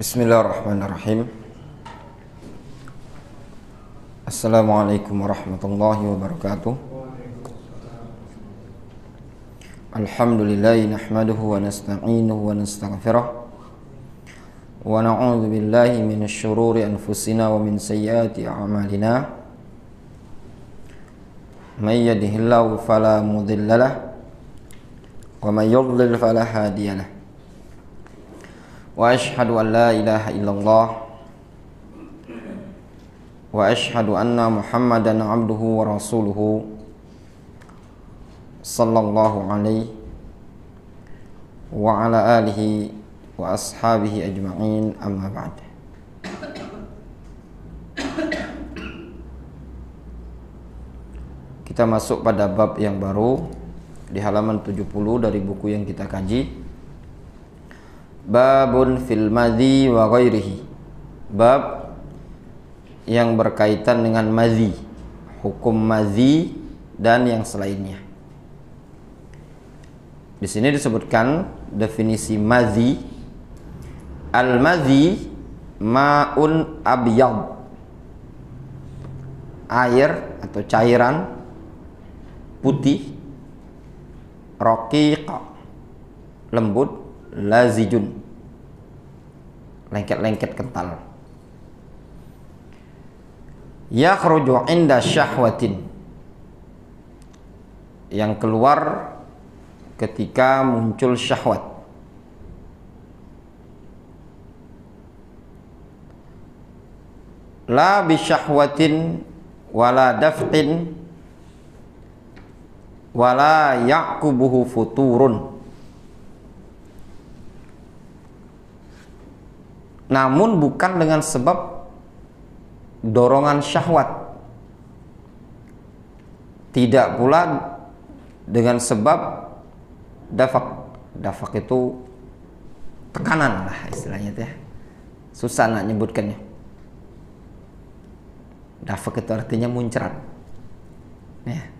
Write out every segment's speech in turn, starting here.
بسم الله الرحمن الرحيم السلام عليكم ورحمة الله وبركاته الحمد لله نحمده ونستعينه ونستغفره ونعوذ بالله من الشرور أنفسنا ومن سيئات أعمالنا من يده الله فلا مضل له ومن يضلل فلا هادي له wa ashadu an la ilaha illallah wa ashadu anna muhammadan abduhu wa rasuluhu sallallahu alaihi wa ala alihi wa ashabihi ajma'in amma ba'd kita masuk pada bab yang baru di halaman 70 dari buku yang kita kaji Babun fil madhi wa ghairihi. Bab yang berkaitan dengan madhi, hukum madhi dan yang selainnya. Di sini disebutkan definisi madhi. Al-madhi ma'un abyad. Air atau cairan putih rokiq lembut lazijun lengket-lengket kental yakhruju inda syahwatin yang keluar ketika muncul syahwat la syahwatin wala daftin wala yakubuhu futurun namun bukan dengan sebab dorongan syahwat tidak pula dengan sebab dafak dafak itu tekanan lah istilahnya ya susah nak nyebutkannya dafak itu artinya muncrat ya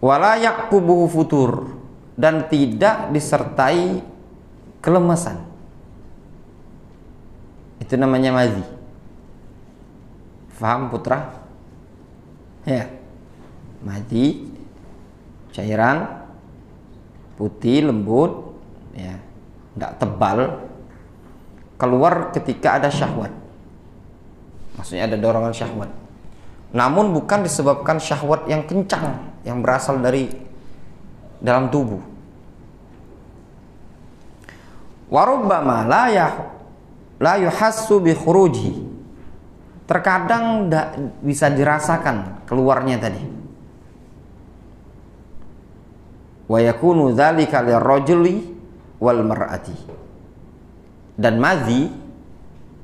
walayak kubuh futur dan tidak disertai kelemasan itu namanya mazi. Faham putra? Ya. Mazi cairan putih lembut ya, tidak tebal keluar ketika ada syahwat. Maksudnya ada dorongan syahwat. Namun bukan disebabkan syahwat yang kencang yang berasal dari dalam tubuh. Warubbama la la yuhassu bi khuruji. Terkadang tidak bisa dirasakan keluarnya tadi. Wa yakunu dzalika lirajuli wal mar'ati. Dan mazi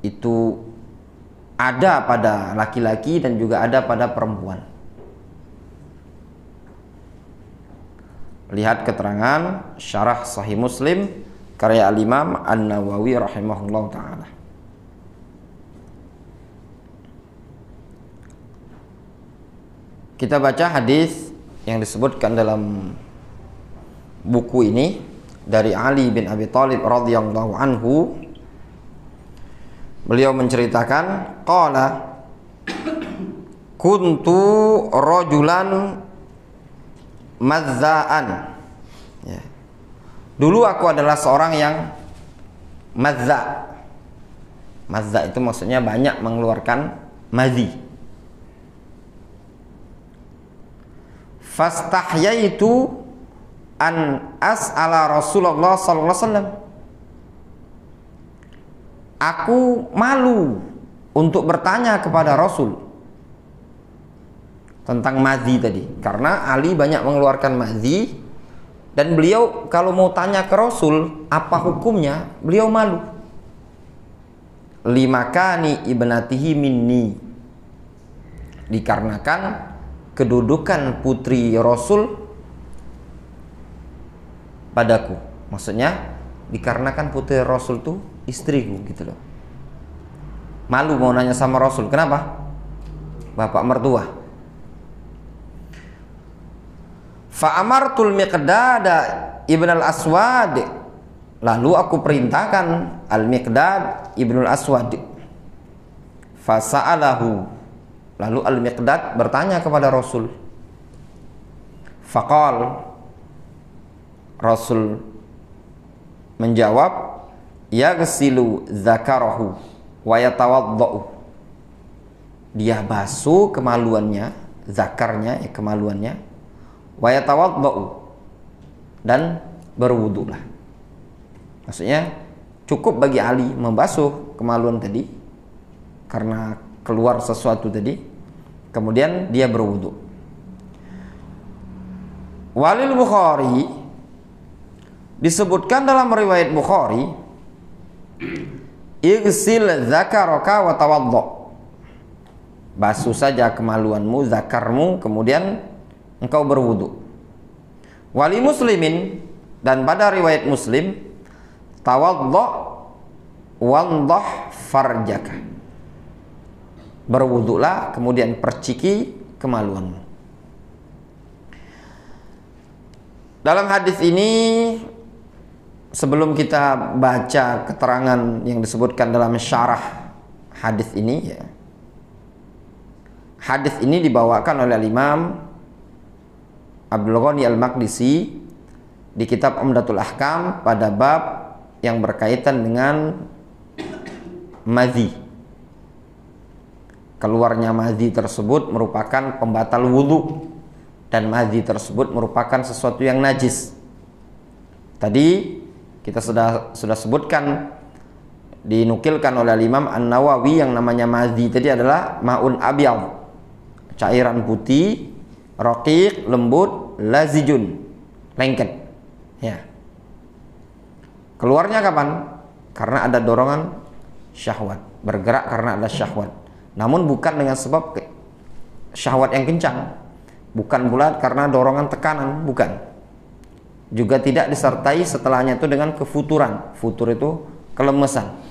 itu ada pada laki-laki dan juga ada pada perempuan. Lihat keterangan syarah Sahih Muslim karya al-Imam An-Nawawi rahimahullah taala. Kita baca hadis yang disebutkan dalam buku ini dari Ali bin Abi Thalib radhiyallahu anhu. Beliau menceritakan qala kuntu rojulan mazzaan. Ya. Dulu aku adalah seorang yang mazza. Mazza itu maksudnya banyak mengeluarkan mazi. Fastahyaitu an as'ala Rasulullah sallallahu alaihi wasallam. Aku malu untuk bertanya kepada Rasul tentang mazi tadi karena Ali banyak mengeluarkan mazi dan beliau kalau mau tanya ke Rasul apa hukumnya, beliau malu. Lima kani ibnatihi minni. Dikarenakan kedudukan putri Rasul padaku. Maksudnya dikarenakan putri Rasul tuh istriku gitu loh. Malu mau nanya sama Rasul. Kenapa? Bapak mertua Fa'amartul miqdada ibn al-aswad Lalu aku perintahkan al-miqdad ibn al-aswad Fasa'alahu Lalu al-miqdad bertanya kepada Rasul Faqal Rasul menjawab Yagsilu zakarahu wa yatawadda'u dia basuh kemaluannya zakarnya ya kemaluannya wayatawaddau dan berwudulah. Maksudnya cukup bagi Ali membasuh kemaluan tadi karena keluar sesuatu tadi kemudian dia berwudu. Walil Bukhari disebutkan dalam riwayat Bukhari Igsil zakaraka wa tawaddo. Basuh saja kemaluanmu, zakarmu, kemudian engkau berwudu. Wali muslimin dan pada riwayat muslim tawaddo wandah farjaka. Berwudulah kemudian perciki kemaluanmu. Dalam hadis ini sebelum kita baca keterangan yang disebutkan dalam syarah hadis ini ya. Hadis ini dibawakan oleh Imam Abdul Ghani Al-Maqdisi di kitab Umdatul Ahkam pada bab yang berkaitan dengan madhi. Keluarnya madhi tersebut merupakan pembatal wudhu dan madhi tersebut merupakan sesuatu yang najis. Tadi kita sudah sudah sebutkan dinukilkan oleh Imam An Nawawi yang namanya madhi tadi adalah maun abyad cairan putih, rokik, lembut lazijun lengket ya keluarnya kapan karena ada dorongan syahwat bergerak karena ada syahwat namun bukan dengan sebab syahwat yang kencang bukan pula karena dorongan tekanan bukan juga tidak disertai setelahnya itu dengan kefuturan futur itu kelemesan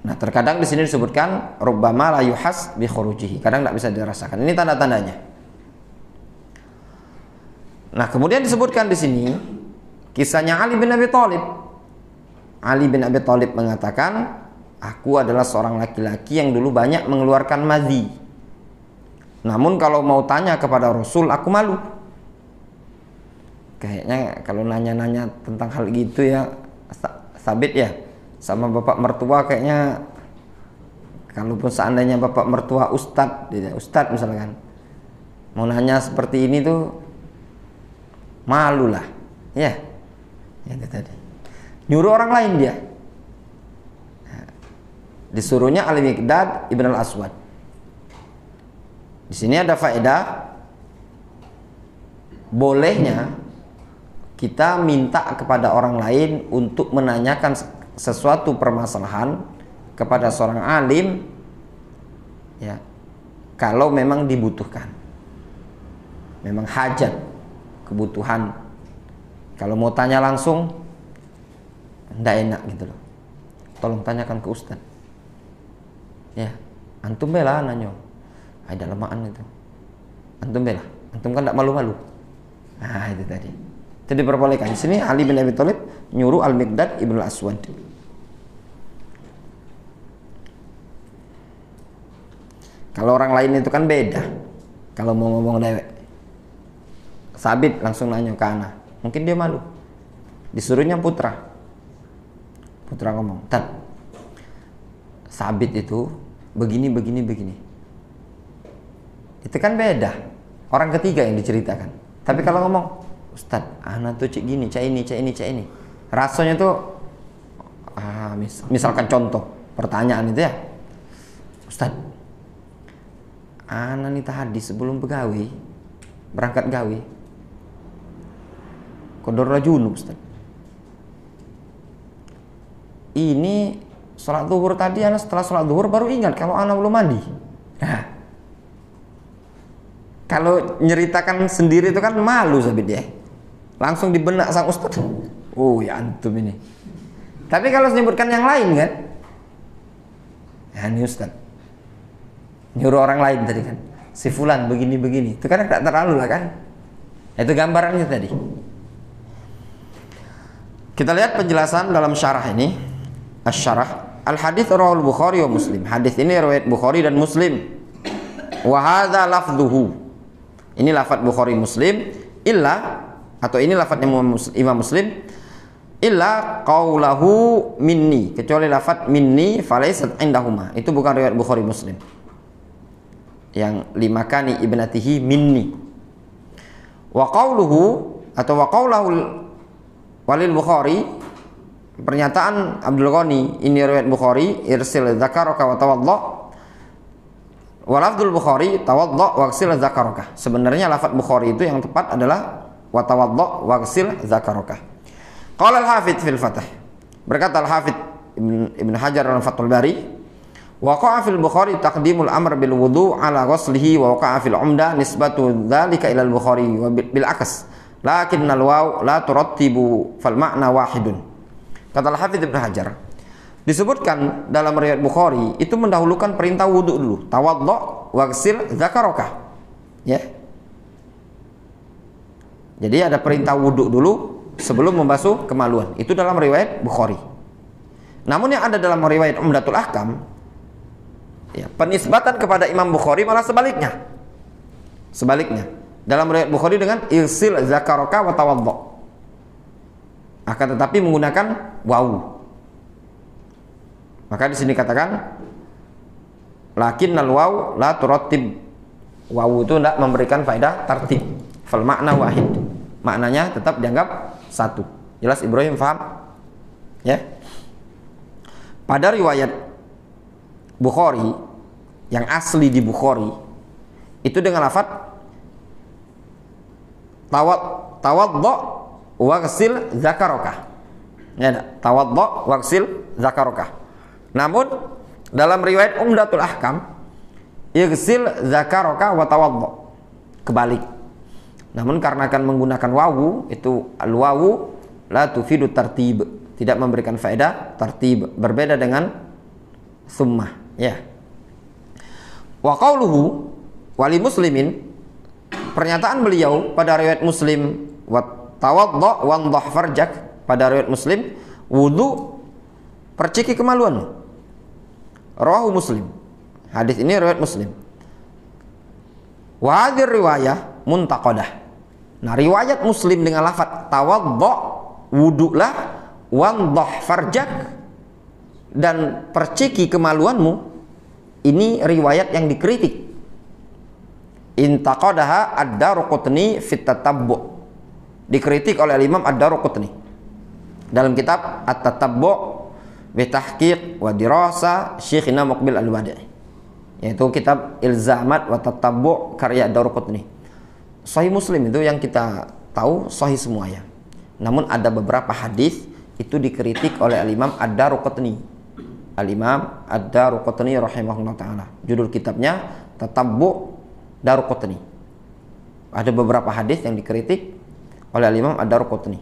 Nah, terkadang di sini disebutkan rubbama la yuhas bi khurujihi. Kadang tidak bisa dirasakan. Ini tanda-tandanya. Nah, kemudian disebutkan di sini kisahnya Ali bin Abi Thalib. Ali bin Abi Thalib mengatakan, "Aku adalah seorang laki-laki yang dulu banyak mengeluarkan mazi. Namun kalau mau tanya kepada Rasul, aku malu." Kayaknya kalau nanya-nanya tentang hal gitu ya, sabit ya sama bapak mertua kayaknya kalaupun seandainya bapak mertua ustad, ustad misalkan mau nanya seperti ini tuh malulah ya. ya itu tadi nyuruh orang lain dia disuruhnya Al Miqdad Ibn Al Aswad di sini ada faedah bolehnya kita minta kepada orang lain untuk menanyakan sesuatu permasalahan kepada seorang alim ya kalau memang dibutuhkan memang hajat kebutuhan kalau mau tanya langsung ndak enak gitu loh tolong tanyakan ke ustad ya antum bela nanyo ada lemaan itu antum bela antum kan tidak malu-malu ah itu tadi itu diperbolehkan di sini Ali bin Abi Thalib nyuruh Al ibn Al Aswad kalau orang lain itu kan beda kalau mau ngomong dewek Sabit langsung nanya ke Ana. Mungkin dia malu. Disuruhnya Putra. Putra ngomong, Tad Sabit itu begini, begini, begini. Itu kan beda. Orang ketiga yang diceritakan. Tapi kalau ngomong, Ustad, Ana tuh cek gini, cek ini, cek ini, cek ini. Rasanya tuh, ah, mis misalkan contoh pertanyaan itu ya, Ustad, Ana nih tadi sebelum pegawai berangkat gawi, kodor rajul Ustaz. Ini sholat duhur tadi anak setelah sholat duhur baru ingat kalau anak belum mandi. Nah, kalau nyeritakan sendiri itu kan malu sabit ya. Langsung dibenak sang ustaz. Oh ya antum ini. Tapi kalau menyebutkan yang lain kan. Ya ini ustaz. Nyuruh orang lain tadi kan. Si fulan begini-begini. Itu kan tidak terlalu lah kan. Itu gambarannya tadi. Kita lihat penjelasan dalam syarah ini. Asyarah. syarah al hadis rawal Bukhari wa Muslim. Hadis ini riwayat Bukhari dan Muslim. Wa hadza lafdhuhu. Ini lafaz Bukhari Muslim illa atau ini lafaz Imam Muslim illa qaulahu minni kecuali lafaz minni falaisat indahuma. Itu bukan riwayat Bukhari Muslim. Yang limakani ibnatihi minni. Wa qauluhu atau wa qaulahu Walil Bukhari pernyataan Abdul Ghani ini riwayat Bukhari irsil zakaraka wa tawadda Walafdul Bukhari tawadda waksil zakaraka. Sebenarnya lafadz Bukhari itu yang tepat adalah wa tawadda waksil zakaraka. Qala al hafid fil fatah Berkata al hafid Ibn, Hajar al-Fathul Bari Waqa'a fil Bukhari taqdimul amr bil wudu ala ghuslihi wa waqa'a fil umda nisbatu dzalika ila al-Bukhari wa bil akas lakinnal waw la turattibu fal makna wahidun kata Al-Hafidz Ibnu Hajar disebutkan dalam riwayat Bukhari itu mendahulukan perintah wudhu dulu tawaddo waksil zakaroka ya jadi ada perintah wudhu dulu sebelum membasuh kemaluan itu dalam riwayat Bukhari namun yang ada dalam riwayat Umdatul Ahkam ya, penisbatan kepada Imam Bukhari malah sebaliknya sebaliknya dalam riwayat Bukhari dengan irsil zakaroka wa tawaddo. Akan tetapi menggunakan wau. Maka di sini katakan lakin nal waw la turatib waw itu tidak memberikan faedah tertib fal makna wahid maknanya tetap dianggap satu jelas Ibrahim faham ya pada riwayat Bukhari yang asli di Bukhari itu dengan lafad tawad tawaddo waksil zakaroka. ya tawaddo waksil zakaroka. namun dalam riwayat Umdatul Ahkam Igsil zakaroka wa tawaddo Kebalik Namun karena akan menggunakan wawu Itu al-wawu La tufidu tertib Tidak memberikan faedah tertib Berbeda dengan summa Ya Wa qawluhu Wali muslimin pernyataan beliau pada riwayat Muslim wat farjak pada riwayat Muslim wudu perciki kemaluanmu. Rohu Muslim. Hadis ini riwayat Muslim. wadir riwayah muntakodah. Nah, riwayat Muslim dengan lafaz tawadda wudulah wandah farjak dan perciki kemaluanmu ini riwayat yang dikritik intaqadaha ad-Daruqutni fit tatabbu. Dikritik oleh Imam Ad-Daruqutni dalam kitab At-Tatabbu bi tahqiq wa dirasa Syekhina Muqbil Al-Wadi' yaitu kitab Ilzamat wa Tatabbu karya Ad-Daruqutni. Sahih Muslim itu yang kita tahu sahih semuanya. Namun ada beberapa hadis itu dikritik oleh Al-Imam Ad-Daruqutni. Al-Imam Ad-Daruqutni rahimahullah taala. Judul kitabnya Tatabbu Daruqutni. Ada beberapa hadis yang dikritik oleh Imam Ad-Daruqutni.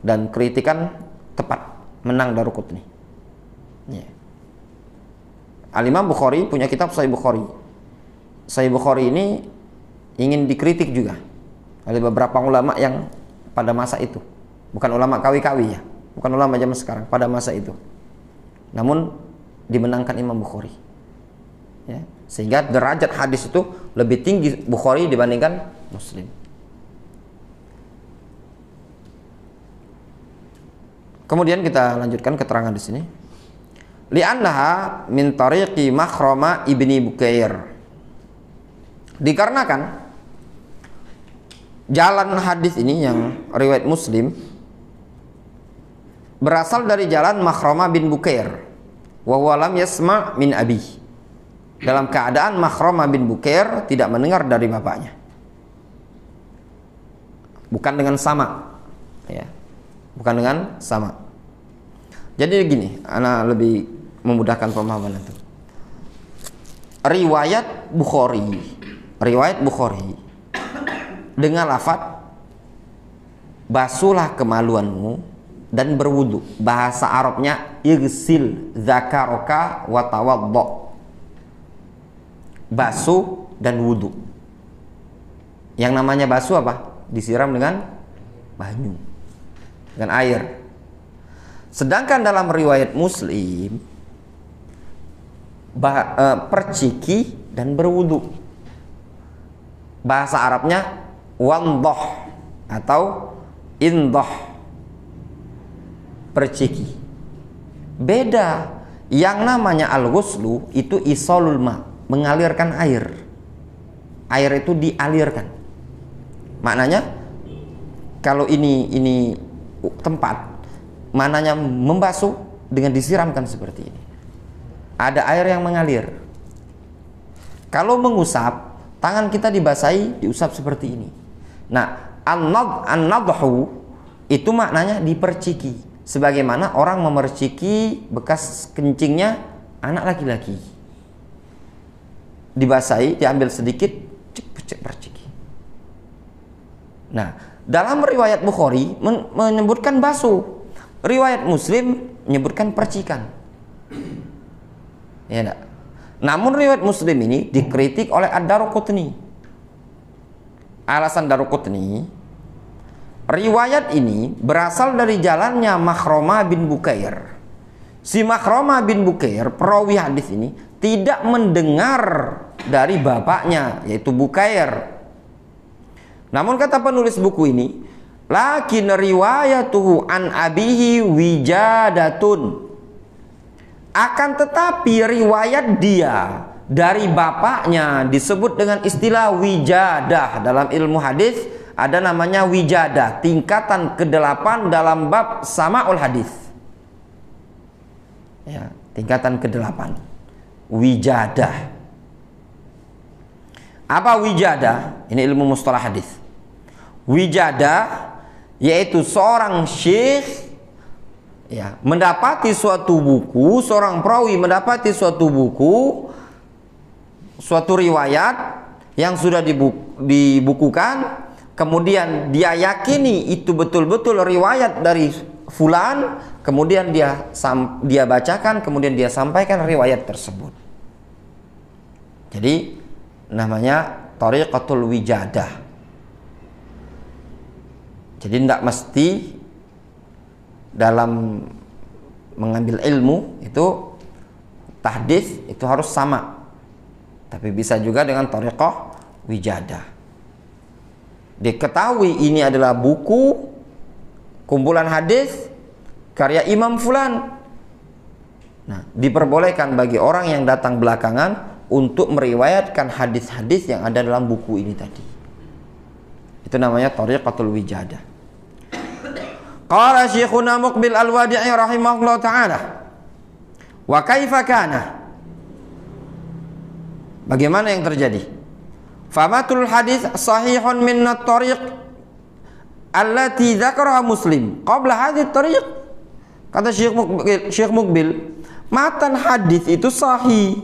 Dan kritikan tepat, menang Daruqutni. Ya. Al-Imam Bukhari punya kitab Sahih Bukhari. Sahih Bukhari ini ingin dikritik juga oleh beberapa ulama yang pada masa itu. Bukan ulama kawi-kawi ya, bukan ulama zaman sekarang, pada masa itu. Namun dimenangkan Imam Bukhari sehingga derajat hadis itu lebih tinggi Bukhari dibandingkan Muslim. Kemudian kita lanjutkan keterangan di sini. Li'annaha min tariqi Makhrama ibni Bukair. Dikarenakan jalan hadis ini yang riwayat Muslim berasal dari jalan Makhrama bin Bukair. Wa yasma' min abi dalam keadaan Makhromah bin Bukair tidak mendengar dari bapaknya. Bukan dengan sama. Ya. Bukan dengan sama. Jadi gini, anak lebih memudahkan pemahaman itu. Riwayat Bukhari, riwayat Bukhari dengan lafat basuhlah kemaluanmu dan berwudu. Bahasa Arabnya irsil zakaroka watawaddo basuh dan wudhu. Yang namanya basuh apa? Disiram dengan banyu, dengan air. Sedangkan dalam riwayat Muslim, bah, e, perciki dan berwudhu. Bahasa Arabnya wandoh atau indoh perciki. Beda yang namanya al-ghuslu itu isolul ma mengalirkan air. Air itu dialirkan. Maknanya kalau ini ini tempat, maknanya membasuh dengan disiramkan seperti ini. Ada air yang mengalir. Kalau mengusap, tangan kita dibasahi, diusap seperti ini. Nah, an-nadhu itu maknanya diperciki sebagaimana orang memerciki bekas kencingnya anak laki-laki dibasahi, diambil sedikit, cek percik. Nah, dalam riwayat Bukhari men menyebutkan basuh. Riwayat Muslim menyebutkan percikan. Ya enggak? Namun riwayat Muslim ini dikritik oleh Ad-Darukutni. Alasan Darukutni, riwayat ini berasal dari jalannya Makhroma bin Bukair. Si Makhroma bin Bukair, perawi hadis ini, tidak mendengar dari bapaknya yaitu Bukair. Namun kata penulis buku ini, lakin riwayatuhu an abihi wijadatun. Akan tetapi riwayat dia dari bapaknya disebut dengan istilah wijadah dalam ilmu hadis ada namanya wijadah tingkatan kedelapan dalam bab samaul hadis ya tingkatan kedelapan wijadah. Apa wijadah? Ini ilmu mustalah hadis. Wijadah yaitu seorang syekh ya, mendapati suatu buku, seorang perawi mendapati suatu buku, suatu riwayat yang sudah dibuk dibukukan, kemudian dia yakini itu betul-betul riwayat dari fulan, kemudian dia dia bacakan, kemudian dia sampaikan riwayat tersebut. Jadi namanya tariqatul wijadah. Jadi tidak mesti dalam mengambil ilmu itu tahdis itu harus sama. Tapi bisa juga dengan tariqah wijadah. Diketahui ini adalah buku kumpulan hadis karya Imam Fulan. Nah, diperbolehkan bagi orang yang datang belakangan untuk meriwayatkan hadis-hadis yang ada dalam buku ini tadi. Itu namanya tariqatul wijada. Qala Syekhuna Muqbil Al-Wadi'i rahimahullah taala. Wa kaifa kana? Bagaimana yang terjadi? Famatul hadis sahihun min at-tariq allati dzakara Muslim qabla hadhihi tariq. Kata Syekh Muqbil, Syekh Muqbil, matan hadis itu sahih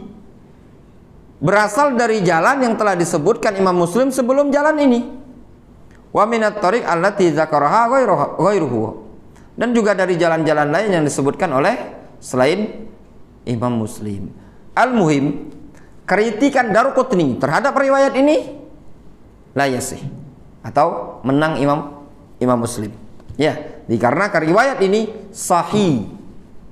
berasal dari jalan yang telah disebutkan Imam Muslim sebelum jalan ini. Wa minat tariq allati dzakaraha Dan juga dari jalan-jalan lain yang disebutkan oleh selain Imam Muslim. Al-muhim, kritikan Daruqutni terhadap riwayat ini la atau menang Imam Imam Muslim. Ya, dikarenakan riwayat ini sahih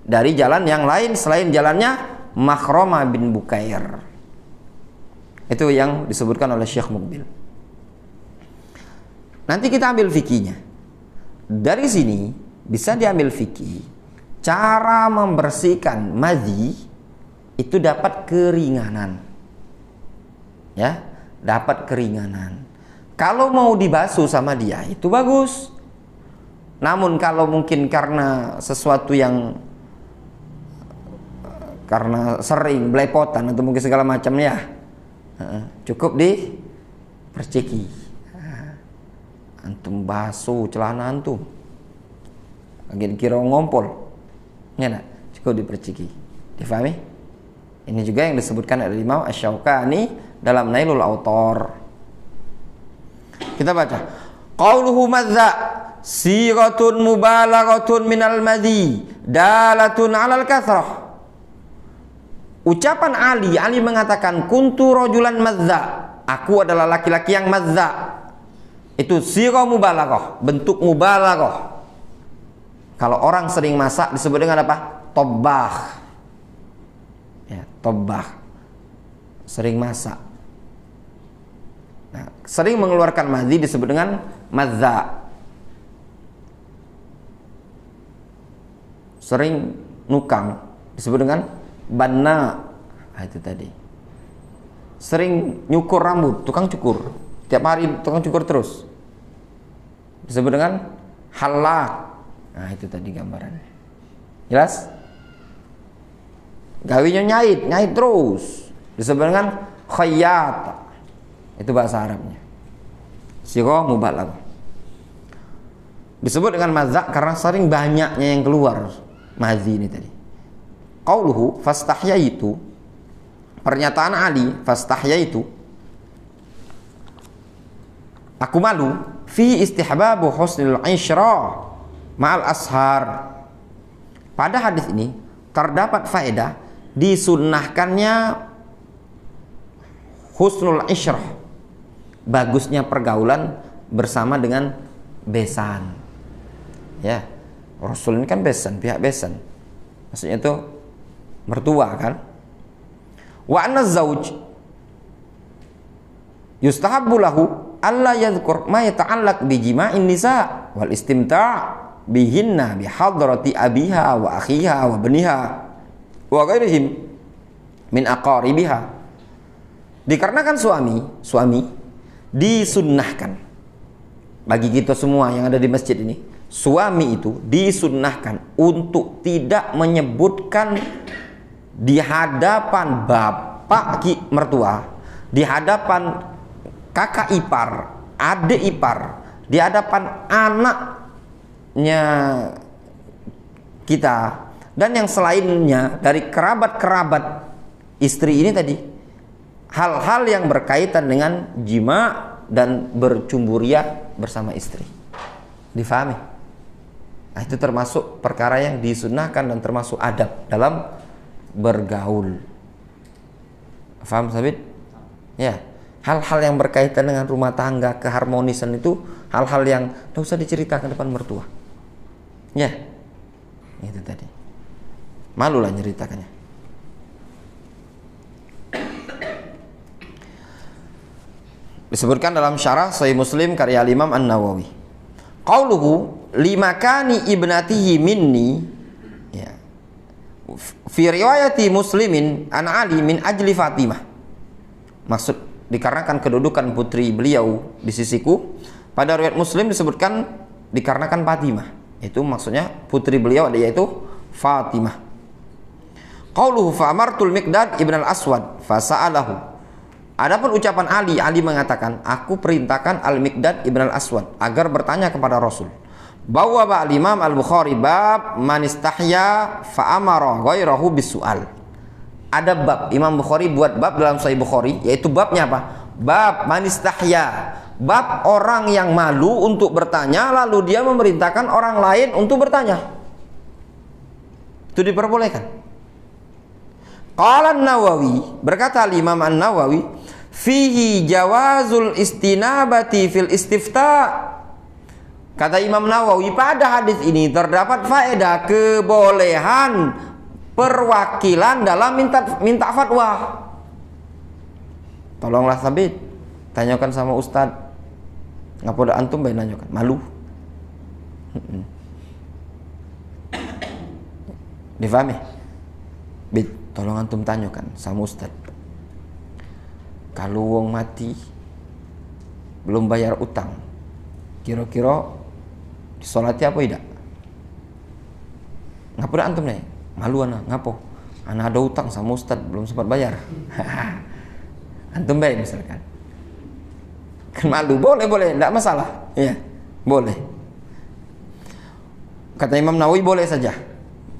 dari jalan yang lain selain jalannya Makhromah bin Bukair. Itu yang disebutkan oleh Syekh Mubil. Nanti kita ambil fikinya Dari sini bisa diambil fikih cara membersihkan madhi itu dapat keringanan. Ya, dapat keringanan. Kalau mau dibasuh sama dia itu bagus. Namun kalau mungkin karena sesuatu yang eh, karena sering belepotan atau mungkin segala macamnya cukup di perciki antum basuh celana antum lagi kira ngompol ya nak? cukup diperciki difahami ini juga yang disebutkan oleh Imam Asy-Syaukani dalam Nailul Autor kita baca qauluhu madza siratun mubalaghatun minal madhi dalatun alal kathrah Ucapan Ali, Ali mengatakan kuntu rojulan mazza. Aku adalah laki-laki yang mazza. Itu siro mubalaghah, bentuk mubalaghah. Kalau orang sering masak disebut dengan apa? Tobah. Ya, tobah. Sering masak. Nah, sering mengeluarkan mazi disebut dengan mazza. Sering nukang disebut dengan banna ah, itu tadi sering nyukur rambut tukang cukur tiap hari tukang cukur terus disebut dengan halak nah itu tadi gambarannya jelas gawinya nyait nyait terus disebut dengan khayyat itu bahasa Arabnya siro mubalag disebut dengan mazak karena sering banyaknya yang keluar mazi ini tadi qauluhu fastahyaitu pernyataan Ali fastahyaitu aku malu fi istihbabu husnul isyra ma'al ashar pada hadis ini terdapat faedah disunnahkannya husnul isyrah bagusnya pergaulan bersama dengan besan ya Rasul ini kan besan pihak besan maksudnya itu mertua kan wa anna zauj yustahabbu lahu alla yadhkur ma yata'allaq bi jima'in nisa wal istimta' bihinna bi hadrati abiha wa akhiha wa beniha wa ghairihim min aqaribiha dikarenakan suami suami disunnahkan bagi kita semua yang ada di masjid ini suami itu disunnahkan untuk tidak menyebutkan di hadapan bapak ki mertua, di hadapan kakak ipar, adik ipar, di hadapan anaknya kita dan yang selainnya dari kerabat-kerabat istri ini tadi hal-hal yang berkaitan dengan jima dan bercumburia bersama istri. Difahami? Nah, itu termasuk perkara yang disunahkan dan termasuk adab dalam bergaul. Faham sabit? Ya. Hal-hal yang berkaitan dengan rumah tangga, keharmonisan itu hal-hal yang tidak usah diceritakan depan mertua. Ya. Itu tadi. Malu lah nyeritakannya. Disebutkan dalam syarah Sahih Muslim karya Imam An-Nawawi. Qauluhu limakani ibnatihi minni fi riwayati muslimin an Ali min ajli Fatimah maksud dikarenakan kedudukan putri beliau di sisiku pada riwayat muslim disebutkan dikarenakan Fatimah itu maksudnya putri beliau ada yaitu Fatimah qauluhu fa'amartul miqdad ibn al-aswad fasa'alahu Adapun ucapan Ali, Ali mengatakan, aku perintahkan Al-Miqdad ibn al-Aswad agar bertanya kepada Rasul. Bawa pak Imam Al-Bukhari bab manistahya istahya fa amara bisual. Ada bab Imam Bukhari buat bab dalam Sahih Bukhari yaitu babnya apa? Bab manistahya Bab orang yang malu untuk bertanya lalu dia memerintahkan orang lain untuk bertanya. Itu diperbolehkan. Qala nawawi berkata Imam An-Nawawi fihi jawazul istinabati fil istifta Kata Imam Nawawi pada hadis ini terdapat faedah kebolehan perwakilan dalam minta minta fatwa. Tolonglah sabit, tanyakan sama ustad. Ngapa antum bayi nanyakan? Malu. Difahami? Bit, tolong antum tanyakan sama ustad. Kalau wong mati belum bayar utang, kira-kira disolati apa tidak ngapa antum nih malu anak ngapa? anak ada utang sama ustad belum sempat bayar antum baik misalkan kan malu boleh boleh tidak masalah ya boleh kata Imam Nawawi boleh saja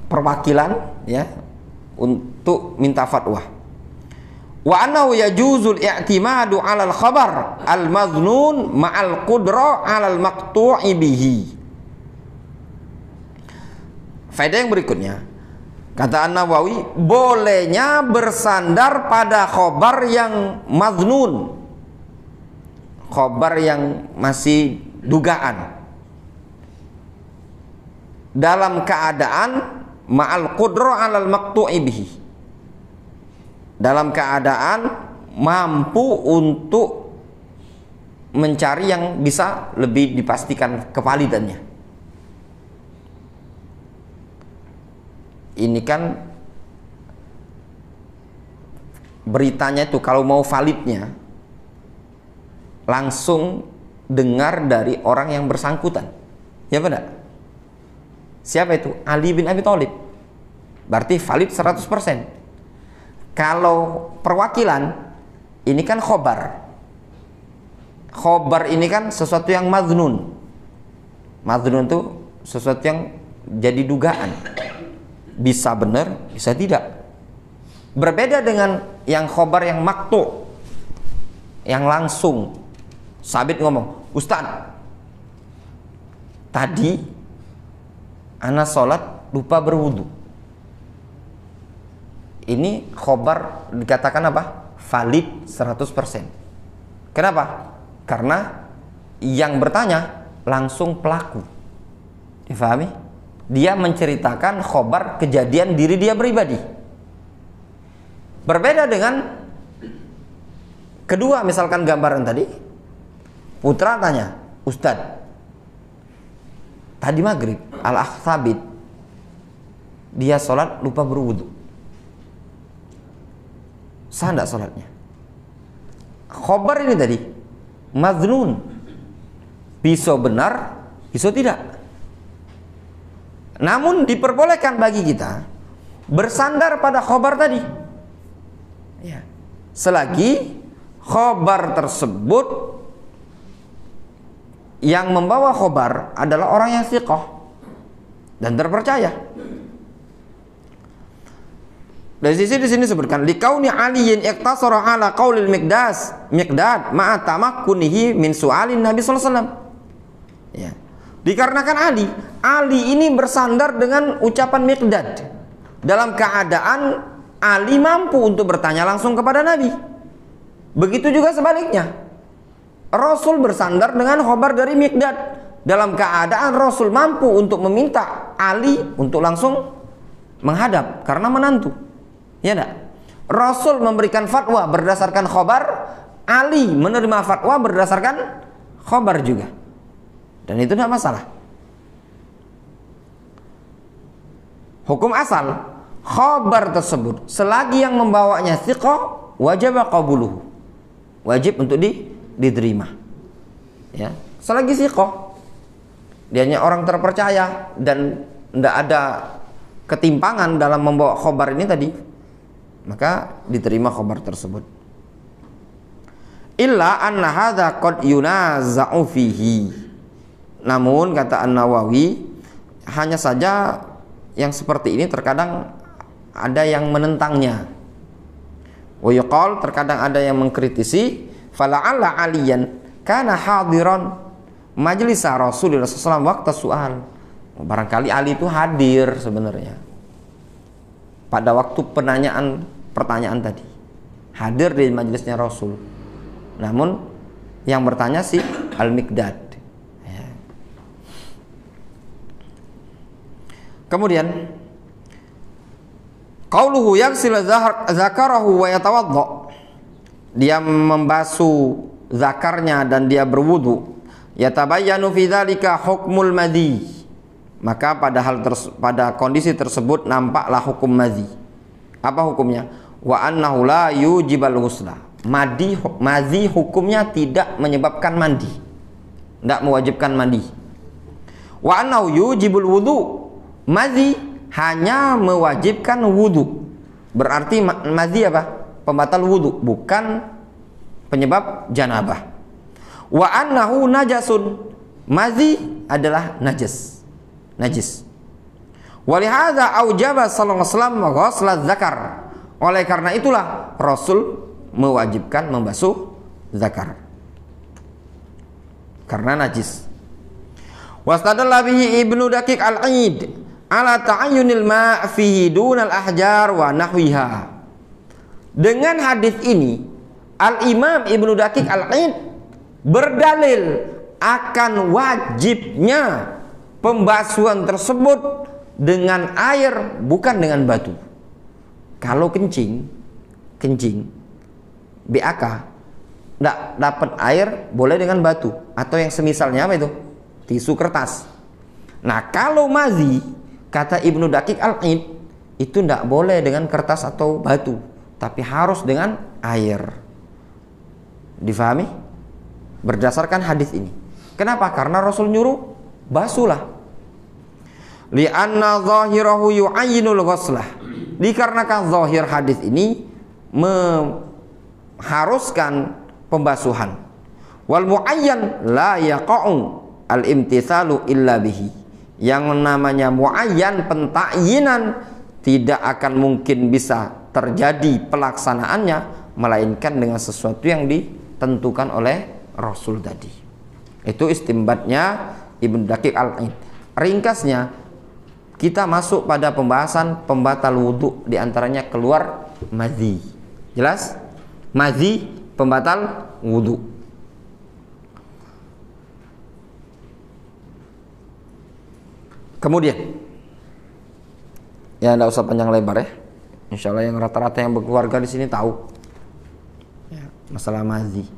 perwakilan ya untuk minta fatwa wa annahu yajuzul i'timadu 'alal khabar al maznun ma'al qudra 'alal maqtu'i bihi Faedah yang berikutnya, kata An Nawawi, bolehnya bersandar pada khobar yang maznun, khobar yang masih dugaan. Dalam keadaan ma'al qudro alal maktu'i bihi. Dalam keadaan mampu untuk mencari yang bisa lebih dipastikan kevalidannya. ini kan beritanya itu kalau mau validnya langsung dengar dari orang yang bersangkutan. Ya benar? Siapa itu? Ali bin Abi Thalib. Berarti valid 100%. Kalau perwakilan ini kan khobar. Khobar ini kan sesuatu yang maznun maznun itu sesuatu yang jadi dugaan bisa benar, bisa tidak. Berbeda dengan yang khobar yang maktu, yang langsung. Sabit ngomong, Ustaz, tadi Ana sholat lupa berwudu. Ini khobar dikatakan apa? Valid 100%. Kenapa? Karena yang bertanya langsung pelaku. Difahami? dia menceritakan khobar kejadian diri dia pribadi. Berbeda dengan kedua misalkan gambaran tadi. Putra tanya, Ustadz, tadi maghrib Al-Akhtabit dia sholat lupa berwudu. Sah tidak sholatnya? Khobar ini tadi, maznun. Bisa benar, bisa tidak. Namun diperbolehkan bagi kita bersandar pada khobar tadi. Ya. Selagi khobar tersebut yang membawa khobar adalah orang yang siqah dan terpercaya. Dari sisi di sini sebutkan likauni aliyin iktasara ala qaulil miqdas miqdad ma'a kunih min su'alin nabi sallallahu alaihi wasallam. Ya. Dikarenakan Ali, Ali ini bersandar dengan ucapan Miqdad. Dalam keadaan Ali mampu untuk bertanya langsung kepada Nabi. Begitu juga sebaliknya. Rasul bersandar dengan khobar dari Miqdad. Dalam keadaan Rasul mampu untuk meminta Ali untuk langsung menghadap karena menantu. Ya enggak? Rasul memberikan fatwa berdasarkan khobar, Ali menerima fatwa berdasarkan khobar juga. Dan itu tidak masalah. Hukum asal khabar tersebut selagi yang membawanya thiqah wajib qabuluhu. Wajib untuk di, diterima. Ya, selagi thiqah dianya orang terpercaya dan tidak ada ketimpangan dalam membawa khobar ini tadi maka diterima khobar tersebut illa anna hadza qad yunaza'u fihi namun kata An-Nawawi hanya saja yang seperti ini terkadang ada yang menentangnya. Wayuqal terkadang ada yang mengkritisi fala'alla aliyan karena hadiran majelis Rasulullah SAW waktu soal barangkali Ali itu hadir sebenarnya pada waktu penanyaan pertanyaan tadi hadir di majelisnya Rasul namun yang bertanya si Al-Mikdad Kemudian qauluhu yaghsil zakarahu wa yatawadda. Dia membasuh zakarnya dan dia berwudu. Yatabayyanu fi dzalika hukmul madhi. Maka pada hal pada kondisi tersebut nampaklah hukum madhi. Apa hukumnya? Wa annahu la yujibal husna. Madi madhi hukumnya tidak menyebabkan mandi. Tidak mewajibkan mandi. Wa annahu yujibul wudu Mazi hanya mewajibkan wudhu. Berarti mazi apa? Pembatal wudhu, bukan penyebab janabah. Wa annahu najasun. Mazi adalah najis. Najis. Walihada awjabah sallallahu alaihi zakar. Oleh karena itulah Rasul mewajibkan membasuh zakar. Karena najis. Wastadallah bihi Ibnu dakik al-Aid ala ta'ayyunil ma' fihi dunal ahjar wa nahwiha. Dengan hadis ini, Al-Imam Ibnu Dakik Al-Ain berdalil akan wajibnya pembasuhan tersebut dengan air bukan dengan batu. Kalau kencing, kencing BAK tidak dapat air boleh dengan batu atau yang semisalnya apa itu? Tisu kertas. Nah, kalau mazi Kata Ibnu Dakik Al-Id, itu tidak boleh dengan kertas atau batu, tapi harus dengan air. Difahami? Berdasarkan hadis ini. Kenapa? Karena Rasul nyuruh basulah. Li'anna zahirahu yu'ayinul ghuslah. Dikarenakan zahir hadis ini mengharuskan pembasuhan. Wal muayyan la yaqa'u al-imtithalu illa bihi yang namanya muayyan pentakyinan tidak akan mungkin bisa terjadi pelaksanaannya melainkan dengan sesuatu yang ditentukan oleh Rasul tadi. Itu istimbatnya Ibn Dakiq al -Aid. Ringkasnya kita masuk pada pembahasan pembatal wudhu diantaranya keluar mazi. Jelas? Mazi pembatal wudhu. Kemudian ya tidak usah panjang lebar ya. Insya Allah yang rata-rata yang berkeluarga di sini tahu ya, masalah mazi.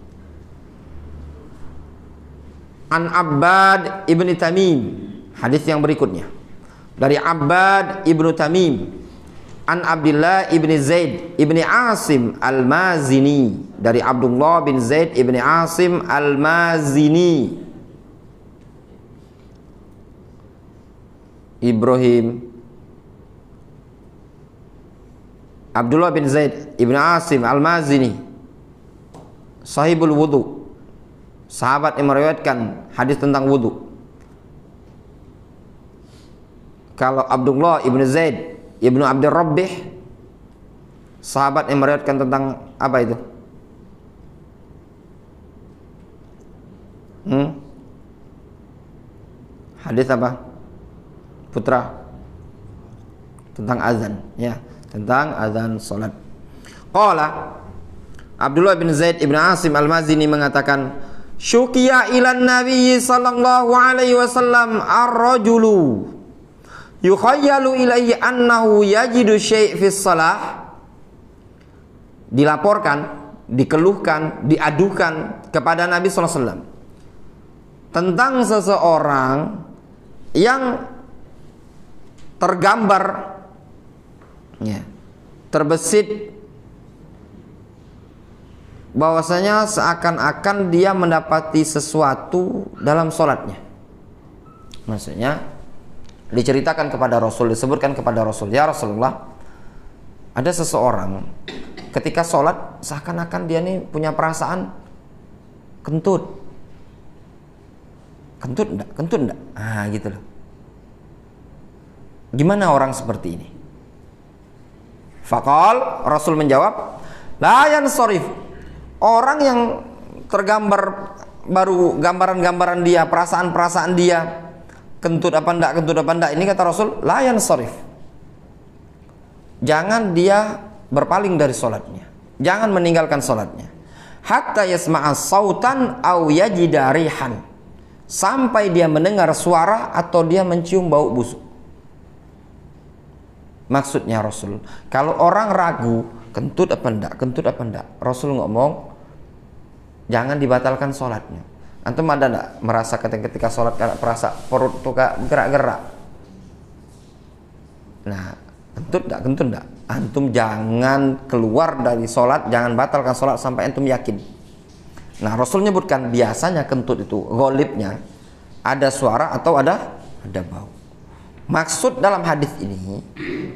An Abbad ibn Tamim hadis yang berikutnya dari Abbad ibnu Tamim An Abdullah ibni Zaid ibni Asim al-Mazini dari Abdullah bin Zaid ibni Asim al-Mazini Ibrahim Abdullah bin Zaid Ibn Asim Al-Mazini Sahibul Wudu Sahabat yang meriwayatkan hadis tentang wudu Kalau Abdullah Ibn Zaid Ibn Abdul Rabbih Sahabat yang meriwayatkan tentang apa itu? Hmm? Hadis apa? Putra tentang azan ya tentang azan salat qala Abdullah bin Zaid bin Asim Al-Mazini mengatakan syukiya ilan nabiyyi sallallahu alaihi wasallam ar-rajulu yukhayyalu ilaihi annahu yajidu syai' fi salah dilaporkan dikeluhkan diadukan kepada Nabi sallallahu alaihi wasallam tentang seseorang yang tergambar ya, terbesit bahwasanya seakan-akan dia mendapati sesuatu dalam sholatnya maksudnya diceritakan kepada Rasul disebutkan kepada Rasul ya Rasulullah ada seseorang ketika sholat seakan-akan dia nih punya perasaan kentut kentut enggak kentut enggak ah gitu loh Gimana orang seperti ini? Fakal Rasul menjawab, layan sorif. Orang yang tergambar baru gambaran-gambaran dia, perasaan-perasaan dia, kentut apa ndak, kentut apa ndak. Ini kata Rasul, layan sorif. Jangan dia berpaling dari sholatnya. Jangan meninggalkan sholatnya. Hatta yasma'a sautan au yajidarihan. Sampai dia mendengar suara atau dia mencium bau busuk maksudnya Rasul. Kalau orang ragu, kentut apa enggak, kentut apa enggak. Rasul ngomong, jangan dibatalkan sholatnya. Antum ada enggak merasa ketika, ketika sholat kayak perasa perut tuh gerak-gerak? Nah, kentut enggak, kentut enggak. Antum jangan keluar dari sholat, jangan batalkan sholat sampai antum yakin. Nah, Rasul nyebutkan biasanya kentut itu golipnya ada suara atau ada ada bau. Maksud dalam hadis ini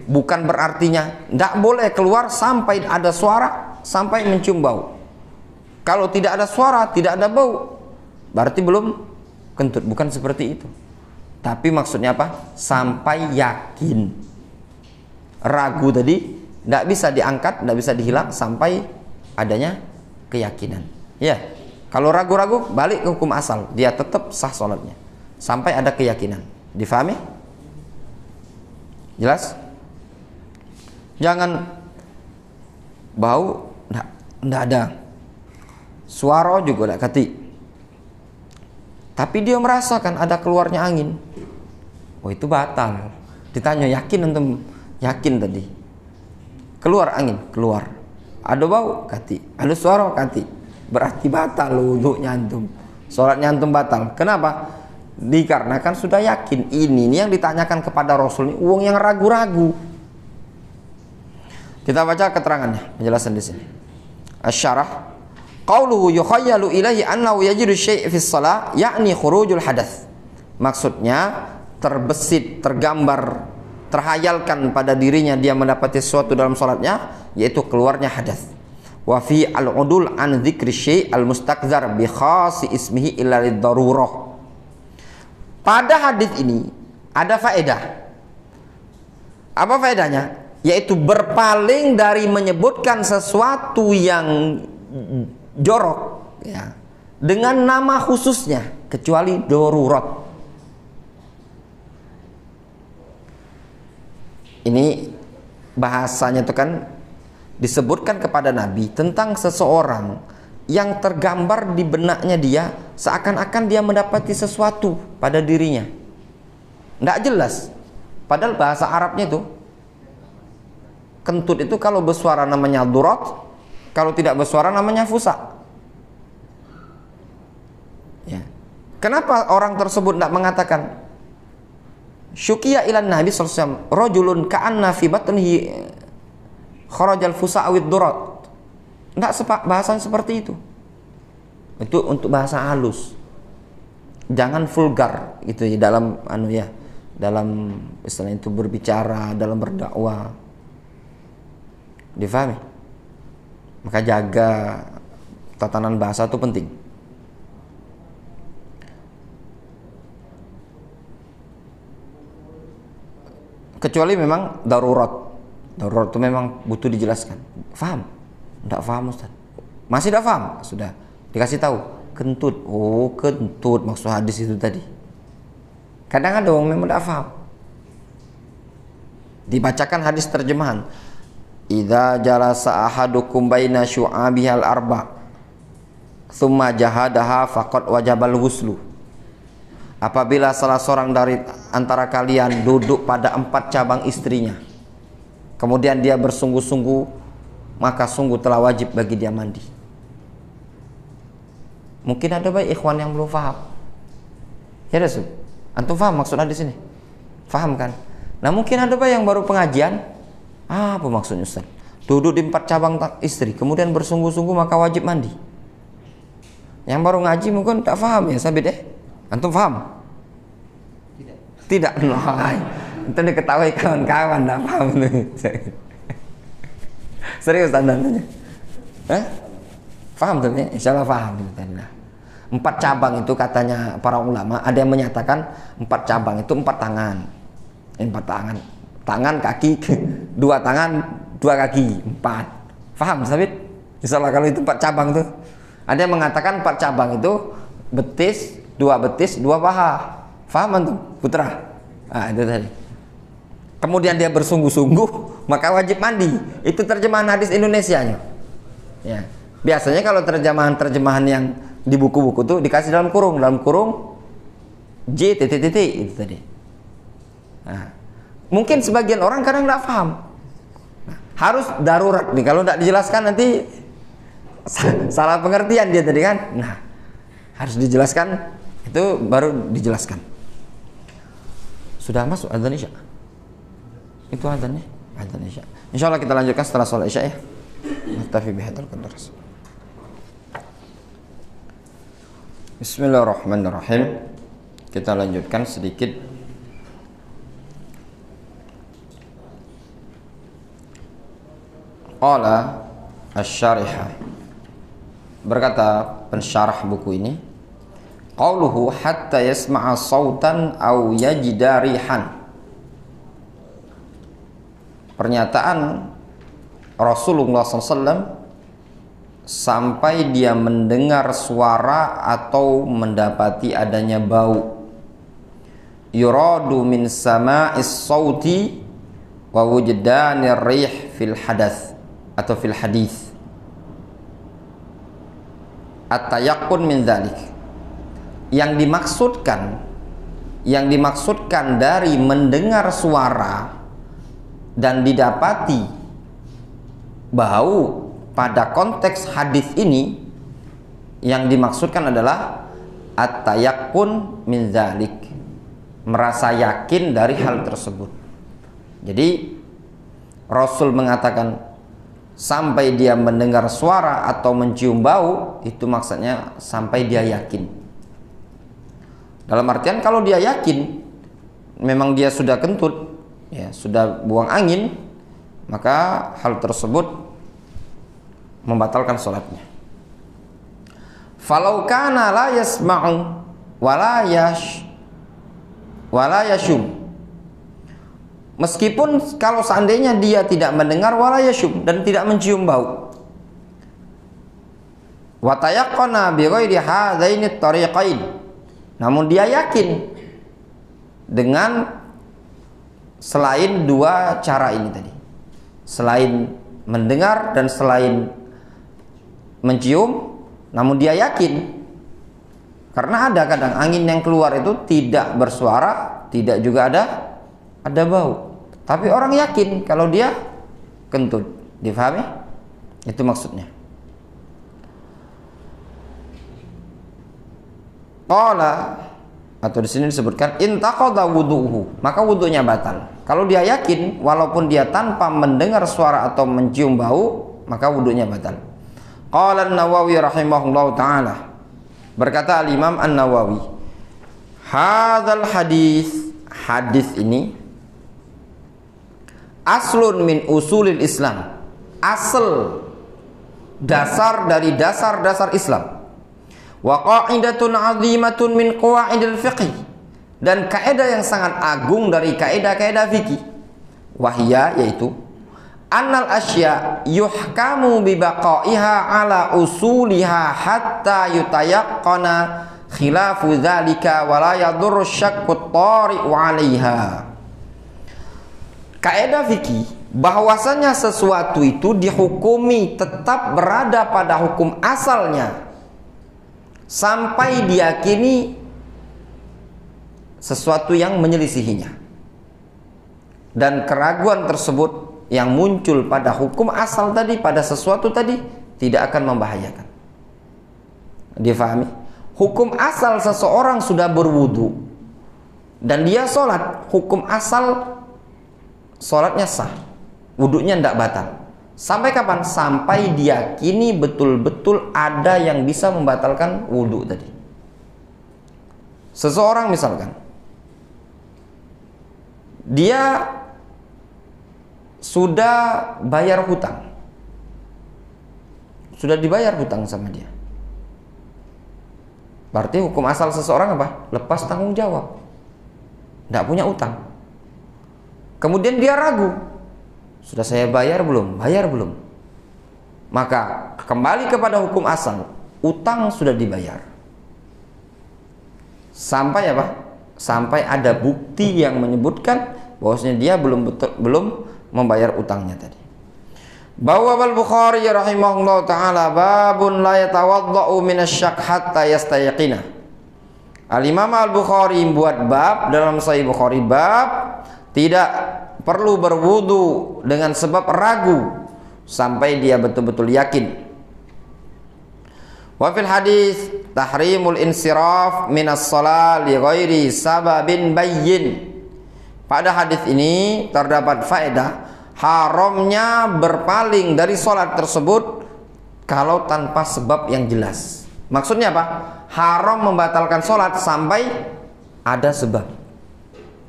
bukan berartinya tidak boleh keluar sampai ada suara sampai mencium bau. Kalau tidak ada suara, tidak ada bau, berarti belum kentut. Bukan seperti itu. Tapi maksudnya apa? Sampai yakin. Ragu tadi tidak bisa diangkat, tidak bisa dihilang sampai adanya keyakinan. Ya, kalau ragu-ragu balik ke hukum asal, dia tetap sah sholatnya sampai ada keyakinan. Difahami? Jelas? Jangan bau ndak ndak ada. Suara juga ndak kati. Tapi dia merasakan ada keluarnya angin. Oh itu batal. Ditanya yakin untuk yakin tadi. Keluar angin, keluar. Ada bau kati, ada suara kati. Berarti batal wudhunya nyantum sholat nyantum batal. Kenapa? dikarenakan sudah yakin ini, ini yang ditanyakan kepada Rasul ini uang yang ragu-ragu kita baca keterangannya penjelasan di sini asyarah qauluhu yukhayyalu ilahi annahu yajidu syai' fi shalah yakni khurujul hadath maksudnya terbesit tergambar terhayalkan pada dirinya dia mendapati sesuatu dalam salatnya yaitu keluarnya hadas wa fi al-udul an dzikri syai' al-mustakdzar bi khasi ismihi illa darurah pada hadis ini ada faedah. Apa faedahnya? Yaitu berpaling dari menyebutkan sesuatu yang jorok ya, dengan nama khususnya kecuali dorurat. Ini bahasanya itu kan disebutkan kepada Nabi tentang seseorang yang tergambar di benaknya dia seakan-akan dia mendapati sesuatu pada dirinya. Tidak jelas. Padahal bahasa Arabnya itu kentut itu kalau bersuara namanya durot, kalau tidak bersuara namanya fusa. Ya. Kenapa orang tersebut tidak mengatakan Syukiya ilan Nabi wasallam Rajulun ka'anna fi batnihi Kharajal fusa awid durot Enggak sepak bahasan seperti itu. Itu untuk bahasa halus. Jangan vulgar gitu ya dalam anu ya, dalam istilah itu berbicara, dalam berdakwah. Difahami? Maka jaga tatanan bahasa itu penting. Kecuali memang darurat. Darurat itu memang butuh dijelaskan. Faham? Tidak paham Ustaz. Masih tidak paham? Sudah. Dikasih tahu. Kentut. Oh kentut maksud hadis itu tadi. Kadang ada orang memang tidak paham. Dibacakan hadis terjemahan. Idza jalasa ahadukum baina syu'abihal arba thumma jahadaha faqad wajabal huslu. Apabila salah seorang dari antara kalian duduk pada empat cabang istrinya, kemudian dia bersungguh-sungguh maka sungguh telah wajib bagi dia mandi. Mungkin ada baik ikhwan yang belum faham. Ya Rasul, antum faham maksudnya di sini, faham kan? Nah mungkin ada baik yang baru pengajian, ah, apa maksudnya Ustaz? Duduk di empat cabang istri, kemudian bersungguh-sungguh maka wajib mandi. Yang baru ngaji mungkin tak faham ya sabit eh? Antum faham? Tidak. Tidak. Nah, itu diketahui kawan-kawan tak paham nih. Serius tanda-tandanya, eh? Faham ya? Insya Allah faham. Empat cabang itu katanya para ulama, ada yang menyatakan empat cabang itu empat tangan. Eh, empat tangan. Tangan, kaki, dua tangan, dua kaki, empat. Faham, Sabit? Insya Allah kalau itu empat cabang tuh. Ada yang mengatakan empat cabang itu betis, dua betis, dua paha. Faham tuh, Putra. Ah, itu tadi. Kemudian dia bersungguh-sungguh maka wajib mandi. Itu terjemahan hadis Indonesianya. Ya. Biasanya kalau terjemahan-terjemahan yang di buku-buku tuh dikasih dalam kurung, dalam kurung J titik titik itu tadi. Nah, mungkin sebagian orang kadang nggak paham. Nah, harus darurat nih. Kalau nggak dijelaskan nanti salah pengertian dia tadi kan. Nah, harus dijelaskan itu baru dijelaskan. Sudah masuk Indonesia? Itu adanya ba'dal isya. Insyaallah kita lanjutkan setelah sholat isya ya. Naktafi bihadzal qadar. Bismillahirrahmanirrahim. Kita lanjutkan sedikit Qala asy-syarihah berkata pensyarah buku ini qauluhu hatta yasma'a sautan aw yajida rihan pernyataan Rasulullah SAW sampai dia mendengar suara atau mendapati adanya bau yuradu min sama'is sawti wa wujdanir rih fil hadas atau fil hadis at-tayaqqun min dzalik yang dimaksudkan yang dimaksudkan dari mendengar suara dan didapati bau pada konteks hadis ini yang dimaksudkan adalah at tayakun min zalik merasa yakin dari hal tersebut. Jadi Rasul mengatakan sampai dia mendengar suara atau mencium bau itu maksudnya sampai dia yakin. Dalam artian kalau dia yakin memang dia sudah kentut ya, sudah buang angin, maka hal tersebut membatalkan sholatnya. Falau kana la yasma'u wala yash wala yashum. Meskipun kalau seandainya dia tidak mendengar wala yashum dan tidak mencium bau. Wa tayaqqana bi ghairi hadzaini tariqain. Namun dia yakin dengan selain dua cara ini tadi selain mendengar dan selain mencium namun dia yakin karena ada kadang angin yang keluar itu tidak bersuara tidak juga ada ada bau tapi orang yakin kalau dia kentut difahami itu maksudnya Qala atau di sini disebutkan intaqadha wudhu maka wudhunya batal kalau dia yakin walaupun dia tanpa mendengar suara atau mencium bau maka wudhunya batal qala nawawi rahimahullah taala berkata al-imam an-nawawi hadal hadis hadis ini aslun min usulil islam asal dasar dari dasar-dasar Islam wa qa'idatun 'azimatun min qawaidil fiqh dan kaidah yang sangat agung dari kaidah-kaidah fikih wahia yaitu annal asya yuhkamu bi baqaiha ala usuliha hatta yutayaqqana khilafu dzalika wa la yadurru syakku tari'u 'alaiha kaidah fikih bahwasanya sesuatu itu dihukumi tetap berada pada hukum asalnya sampai diyakini sesuatu yang menyelisihinya. Dan keraguan tersebut yang muncul pada hukum asal tadi, pada sesuatu tadi, tidak akan membahayakan. Difahami? Hukum asal seseorang sudah berwudu dan dia sholat, hukum asal sholatnya sah, wudhunya tidak batal. Sampai kapan? Sampai diyakini betul-betul ada yang bisa membatalkan wudhu tadi. Seseorang misalkan, dia sudah bayar hutang. Sudah dibayar hutang sama dia. Berarti hukum asal seseorang apa? Lepas tanggung jawab. Tidak punya utang. Kemudian dia ragu, sudah saya bayar belum? Bayar belum? Maka kembali kepada hukum asal, utang sudah dibayar. Sampai apa? Sampai ada bukti yang menyebutkan bahwasanya dia belum betul, belum membayar utangnya tadi. Bahwa al Bukhari rahimahullah taala babun la yatawaddau minasyak hatta yastayqina. Al Imam Al Bukhari membuat bab dalam Sahih Bukhari bab tidak perlu berwudu dengan sebab ragu sampai dia betul-betul yakin. Wa fil hadis tahrimul insiraf minas shalah li ghairi sababin bayyin. Pada hadis ini terdapat faedah haramnya berpaling dari solat tersebut kalau tanpa sebab yang jelas. Maksudnya apa? Haram membatalkan solat sampai ada sebab.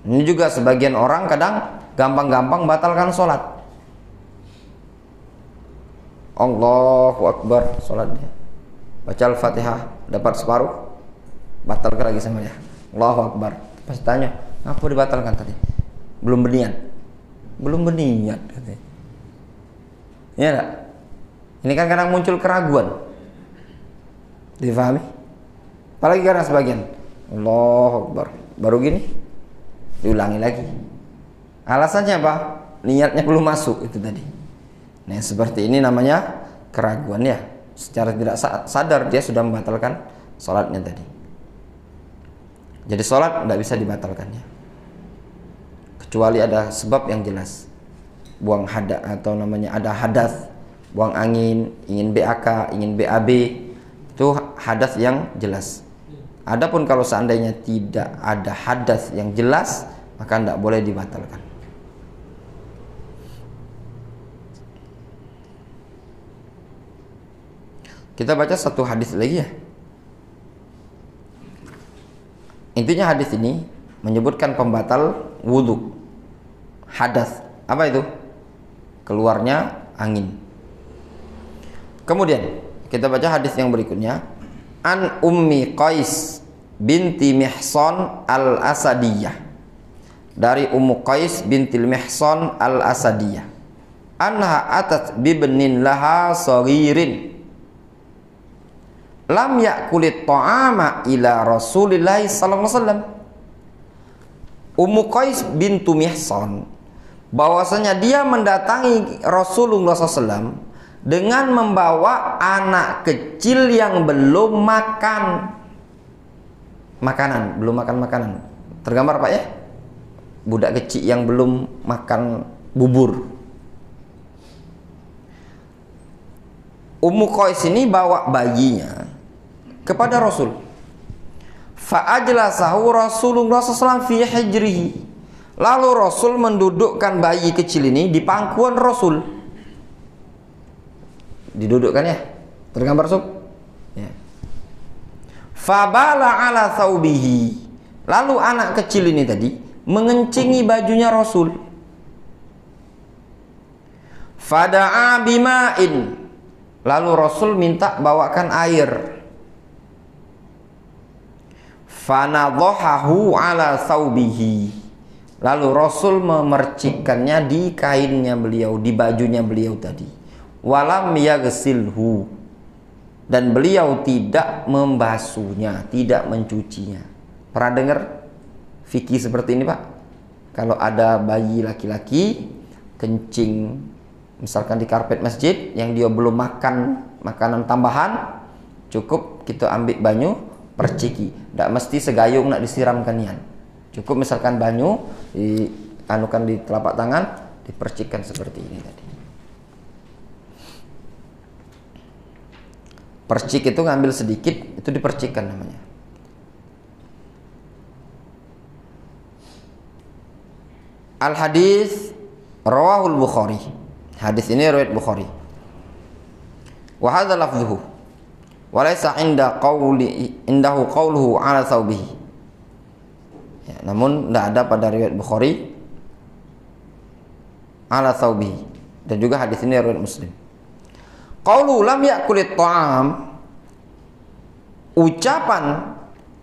Ini juga sebagian orang kadang gampang-gampang batalkan sholat Allahu Akbar sholatnya baca Al-Fatihah dapat separuh batalkan lagi sama dia Allahu Akbar pasti tanya aku dibatalkan tadi belum berniat belum berniat katanya ya gak? ini kan kadang muncul keraguan difahami apalagi karena sebagian Allahu Akbar baru gini diulangi lagi Alasannya apa? Niatnya belum masuk itu tadi. Nah, seperti ini namanya keraguan ya. Secara tidak sadar dia sudah membatalkan sholatnya tadi. Jadi sholat tidak bisa dibatalkannya. Kecuali ada sebab yang jelas. Buang hada atau namanya ada hadas, buang angin, ingin BAK, ingin BAB, itu hadas yang jelas. Adapun kalau seandainya tidak ada hadas yang jelas, maka tidak boleh dibatalkan. Kita baca satu hadis lagi ya. Intinya hadis ini menyebutkan pembatal wudhu hadas apa itu keluarnya angin kemudian kita baca hadis yang berikutnya an ummi qais binti mihson al asadiyah dari ummu qais binti mihson al asadiyah anha atat bibnin laha sogirin lam yakulit ta'ama ila rasulillahi sallallahu alaihi wasallam. Ummu Qais bintu Mihsan bahwasanya dia mendatangi Rasulullah SAW dengan membawa anak kecil yang belum makan makanan, belum makan makanan. Tergambar Pak ya? Budak kecil yang belum makan bubur. Ummu Qais ini bawa bayinya kepada Rasul. sahur Rasulullah SAW fi hijrihi. Lalu Rasul mendudukkan bayi kecil ini di pangkuan Rasul. Didudukkan ya. Tergambar sub. Ya. Fabala ala saubihi. Lalu anak kecil ini tadi mengencingi bajunya Rasul. Fada'a bima'in. Lalu Rasul minta bawakan air fanadhahahu ala saubihi lalu Rasul memercikkannya di kainnya beliau di bajunya beliau tadi walam yagsilhu dan beliau tidak membasuhnya tidak mencucinya pernah dengar fikih seperti ini Pak kalau ada bayi laki-laki kencing misalkan di karpet masjid yang dia belum makan makanan tambahan cukup kita ambil banyu perciki tidak mesti segayung nak disiramkan nian cukup misalkan banyu di di telapak tangan dipercikkan seperti ini tadi percik itu ngambil sedikit itu dipercikkan namanya al hadis rawahul bukhari hadis ini riwayat bukhari wa hadza lafdhuhu walaysa inda qawli indahu qawluhu ala saubihi ya, namun tidak ada pada riwayat Bukhari ala saubihi dan juga hadis ini riwayat Muslim qawlu lam yakulit ta'am ucapan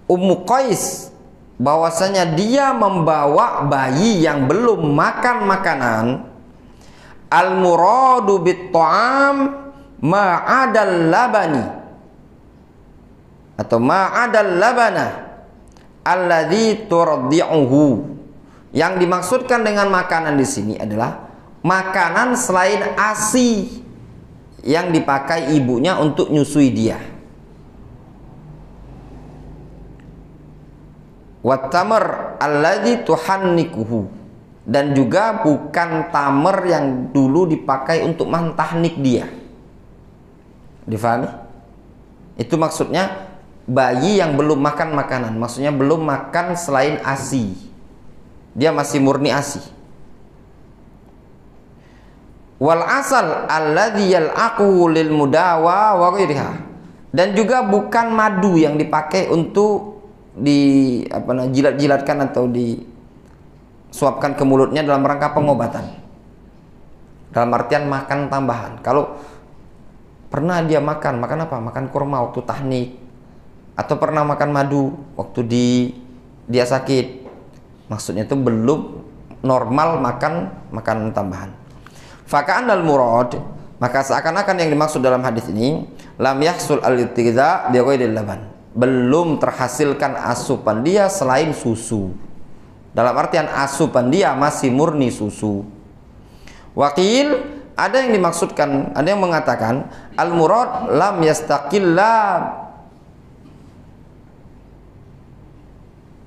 Ummu Qais bahwasanya dia membawa bayi yang belum makan makanan al muradu bit ta'am ma'adal labani atau ma'adal labana alladhi turdi'uhu yang dimaksudkan dengan makanan di sini adalah makanan selain ASI yang dipakai ibunya untuk nyusui dia. Watamar alladhi tuhannikuhu dan juga bukan tamer yang dulu dipakai untuk mantahnik dia. Difahami? Itu maksudnya bayi yang belum makan makanan, maksudnya belum makan selain ASI. Dia masih murni ASI. Wal asal alladzi yal'aqu lil mudawa wa ghairiha. Dan juga bukan madu yang dipakai untuk di apa namanya jilat-jilatkan atau di suapkan ke mulutnya dalam rangka pengobatan. Dalam artian makan tambahan. Kalau pernah dia makan, makan apa? Makan kurma waktu tahnik atau pernah makan madu waktu di dia sakit maksudnya itu belum normal makan makanan tambahan fakaan dal murad maka seakan-akan yang dimaksud dalam hadis ini lam yahsul al ittiza laban belum terhasilkan asupan dia selain susu dalam artian asupan dia masih murni susu wakil ada yang dimaksudkan ada yang mengatakan al murad lam yastaqilla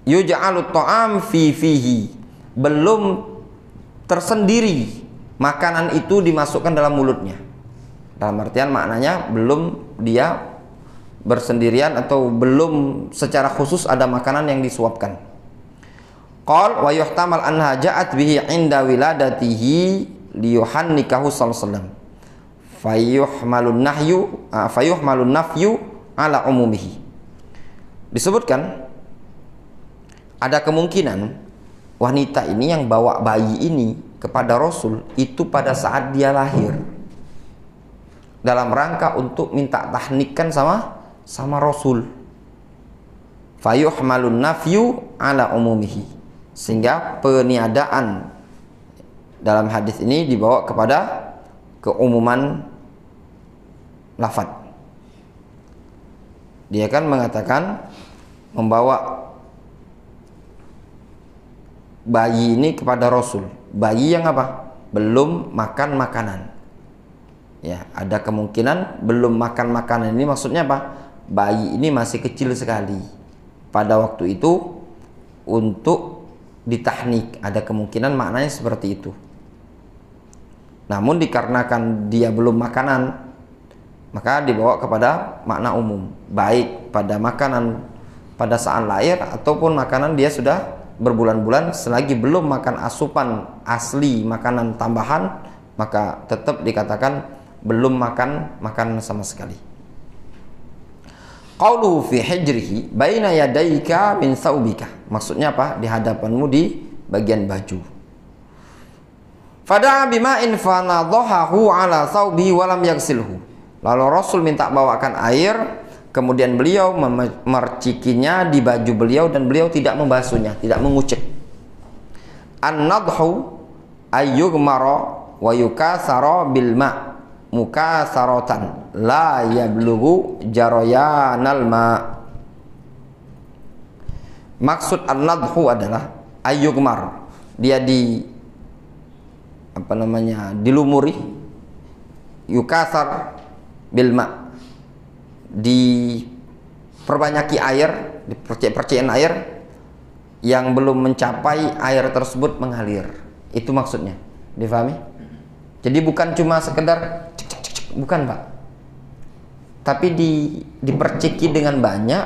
yuj'alut ta'am fi fihi belum tersendiri makanan itu dimasukkan dalam mulutnya dalam artian maknanya belum dia bersendirian atau belum secara khusus ada makanan yang disuapkan qal wa yuhtamal anha ja'at bihi inda wiladatihi liyuhannikahu sallallahu alaihi wasallam fayuhmalun nahyu ah, fayuhmalun nafyu ala umumihi disebutkan ada kemungkinan wanita ini yang bawa bayi ini kepada Rasul itu pada saat dia lahir dalam rangka untuk minta tahnikan sama sama Rasul fayuhmalun nafyu ala umumihi sehingga peniadaan dalam hadis ini dibawa kepada keumuman lafad dia kan mengatakan membawa bayi ini kepada Rasul. Bayi yang apa? Belum makan makanan. Ya, ada kemungkinan belum makan makanan ini maksudnya apa? Bayi ini masih kecil sekali. Pada waktu itu untuk ditahnik, ada kemungkinan maknanya seperti itu. Namun dikarenakan dia belum makanan, maka dibawa kepada makna umum, baik pada makanan pada saat lahir ataupun makanan dia sudah berbulan-bulan selagi belum makan asupan asli makanan tambahan maka tetap dikatakan belum makan makan sama sekali. Qauluhu fi hijrihi baina yadaika min saubika. Maksudnya apa? Di hadapanmu di bagian baju. bima bima'in fanadhahu ala saubi walam yaksilhu. Lalu Rasul minta bawakan air Kemudian beliau memercikinya di baju beliau dan beliau tidak membasuhnya, tidak mengucek. An-nadhu ayyugmara wa yukasara bilma muka sarotan la yablughu jaroyanal ma. Maksud an-nadhu adalah ayyugmar. Dia di apa namanya? dilumuri yukasar bilma diperbanyaki air, dipercik-percikin air yang belum mencapai air tersebut mengalir. Itu maksudnya. Difahami? Jadi bukan cuma sekedar cek, cek, cek, cek. bukan, Pak. Tapi di diperciki dengan banyak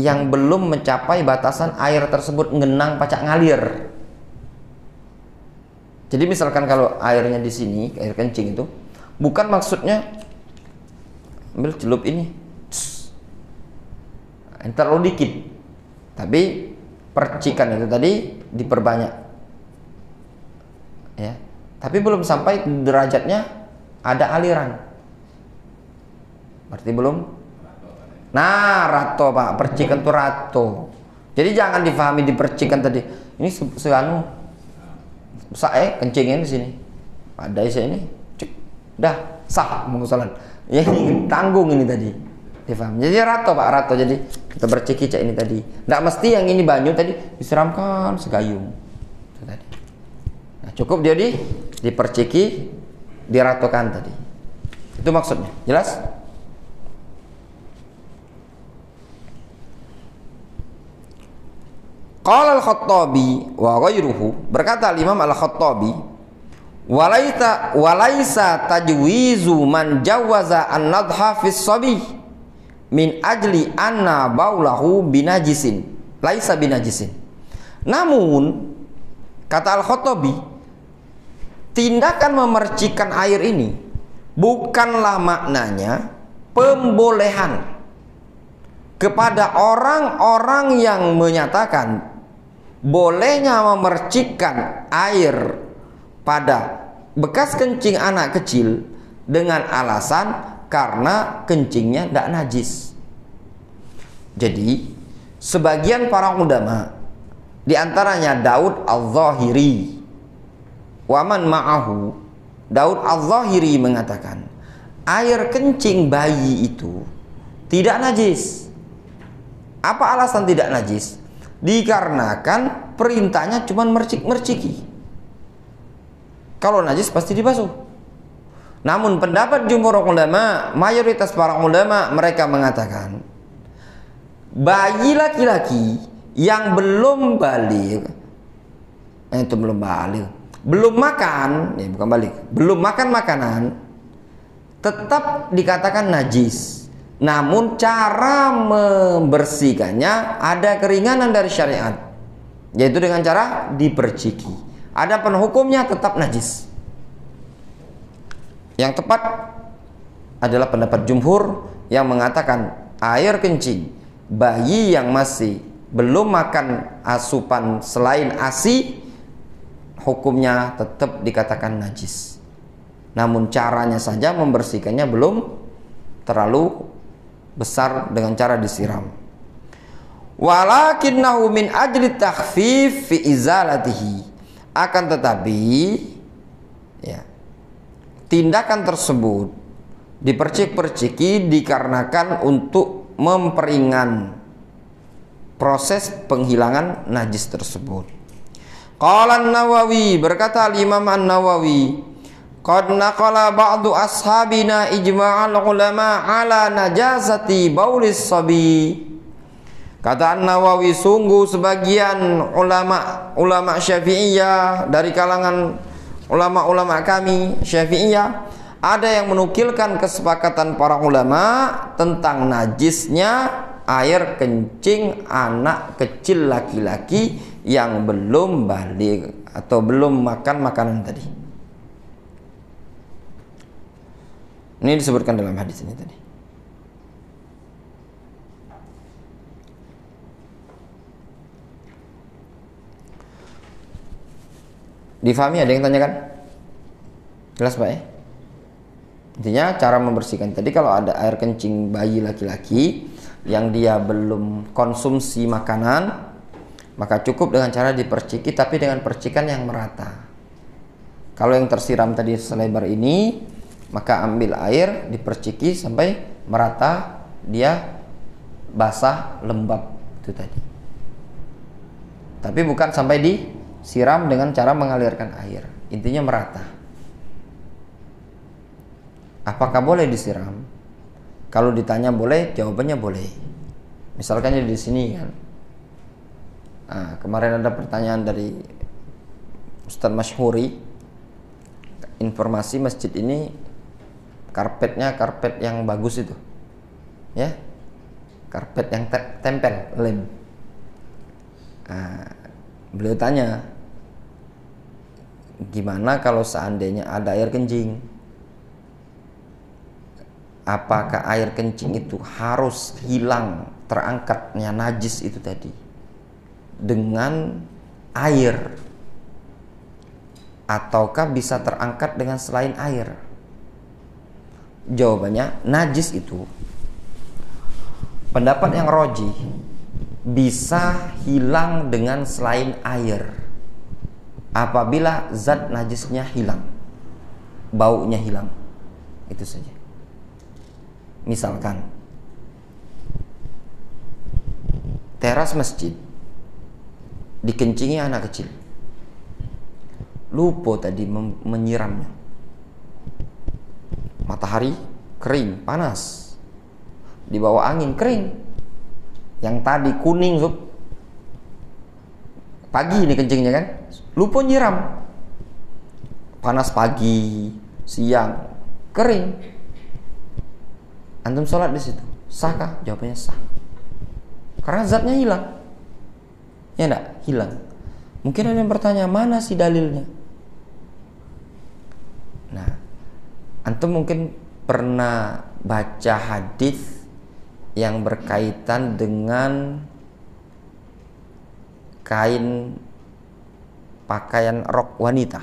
yang belum mencapai batasan air tersebut ngenang pacak ngalir. Jadi misalkan kalau airnya di sini, air kencing itu, bukan maksudnya ambil celup ini entar terlalu dikit tapi percikan itu tadi diperbanyak ya tapi belum sampai derajatnya ada aliran berarti belum nah rato pak percikan tuh rato jadi jangan difahami dipercikan tadi ini seanu saya eh, kencingin di sini ada saya ini cek dah sah mengusulan ya ini tanggung ini tadi difaham ya, jadi ya, rato pak rato jadi kita bercik ini tadi tidak mesti yang ini banyu tadi disiramkan segayung tadi nah, cukup jadi diperciki diratokan tadi itu maksudnya jelas Qala al-Khattabi wa ghayruhu berkata al Imam al-Khattabi walaita walaisa tajwizu man jawaza an nadha fis sabi min ajli anna baulahu binajisin laisa binajisin namun kata al-Khattabi tindakan memercikan air ini bukanlah maknanya pembolehan kepada orang-orang yang menyatakan bolehnya memercikan air pada bekas kencing anak kecil dengan alasan karena kencingnya tidak najis. Jadi, sebagian para ulama di antaranya Daud Al-Zahiri waman ma'ahu Daud Al-Zahiri mengatakan air kencing bayi itu tidak najis. Apa alasan tidak najis? Dikarenakan perintahnya cuma mercik-merciki. Kalau najis pasti dibasuh. Namun pendapat jumhur ulama, mayoritas para ulama mereka mengatakan bayi laki-laki yang belum balik eh, itu belum balik, belum makan, ya bukan balik, belum makan makanan tetap dikatakan najis. Namun cara membersihkannya ada keringanan dari syariat yaitu dengan cara diperciki. Adapun hukumnya tetap najis. Yang tepat adalah pendapat jumhur yang mengatakan air kencing bayi yang masih belum makan asupan selain ASI hukumnya tetap dikatakan najis. Namun caranya saja membersihkannya belum terlalu besar dengan cara disiram. Walakinnahu min ajli takhfif fi izalatihi akan tetapi ya, tindakan tersebut dipercik-perciki dikarenakan untuk memperingan proses penghilangan najis tersebut. Qalan nawawi berkata Imam An-Nawawi, "Qad naqala ba'du ashabina ijma'al ulama ala najasati baulis sabi." Kata An-Nawawi sungguh sebagian ulama ulama Syafi'iyah dari kalangan ulama-ulama kami Syafi'iyah ada yang menukilkan kesepakatan para ulama tentang najisnya air kencing anak kecil laki-laki yang belum balik atau belum makan makanan tadi. Ini disebutkan dalam hadis ini tadi. Difahami ada yang tanyakan? Jelas Pak ya? Intinya cara membersihkan. Tadi kalau ada air kencing bayi laki-laki yang dia belum konsumsi makanan, maka cukup dengan cara diperciki tapi dengan percikan yang merata. Kalau yang tersiram tadi selebar ini, maka ambil air diperciki sampai merata dia basah lembab itu tadi. Tapi bukan sampai di siram dengan cara mengalirkan air. Intinya merata. Apakah boleh disiram? Kalau ditanya boleh, jawabannya boleh. Misalkan di sini kan. Nah, kemarin ada pertanyaan dari Ustadz Mashhuri, informasi masjid ini karpetnya karpet yang bagus itu ya karpet yang te tempel lem nah, beliau tanya gimana kalau seandainya ada air kencing? Apakah air kencing itu harus hilang terangkatnya najis itu tadi dengan air ataukah bisa terangkat dengan selain air? Jawabannya najis itu pendapat yang roji bisa hilang dengan selain air apabila zat najisnya hilang baunya hilang itu saja misalkan teras masjid dikencingi anak kecil lupa tadi menyiramnya matahari kering panas di bawah angin kering yang tadi kuning sub pagi ini kencingnya kan lu pun nyiram panas pagi siang kering antum sholat di situ sah kah jawabannya sah karena zatnya hilang ya enggak hilang mungkin ada yang bertanya mana sih dalilnya nah antum mungkin pernah baca hadis yang berkaitan dengan kain pakaian rok wanita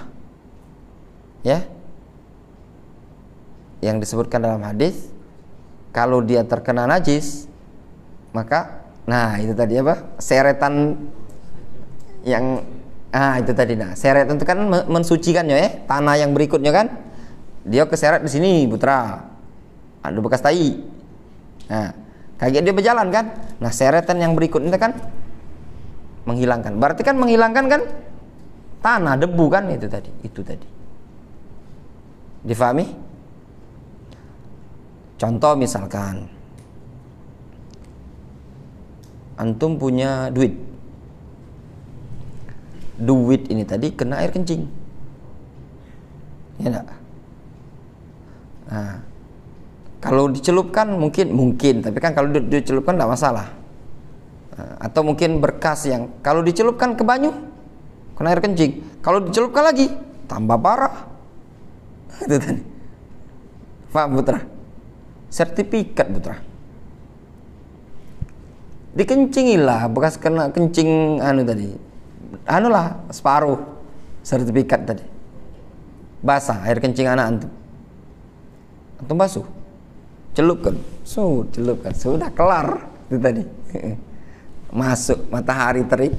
ya yang disebutkan dalam hadis kalau dia terkena najis maka nah itu tadi apa seretan yang ah itu tadi nah seretan itu kan mensucikannya ya tanah yang berikutnya kan dia keseret di sini putra ada ah, bekas tai nah kaget dia berjalan kan nah seretan yang berikutnya kan menghilangkan berarti kan menghilangkan kan tanah debu kan itu tadi itu tadi difahami contoh misalkan antum punya duit duit ini tadi kena air kencing ya enggak nah kalau dicelupkan mungkin mungkin tapi kan kalau dicelupkan tidak masalah nah, atau mungkin berkas yang kalau dicelupkan ke banyu kena air kencing. Kalau dicelupkan lagi, tambah parah. Nah, itu tadi. Faham putra? Sertifikat putra. Dikencingilah bekas kena kencing anu tadi. Anu lah separuh sertifikat tadi. Basah air kencing anak antum. Antum basuh. Celupkan. So, celupkan. Sudah kelar itu tadi. Masuk matahari terik,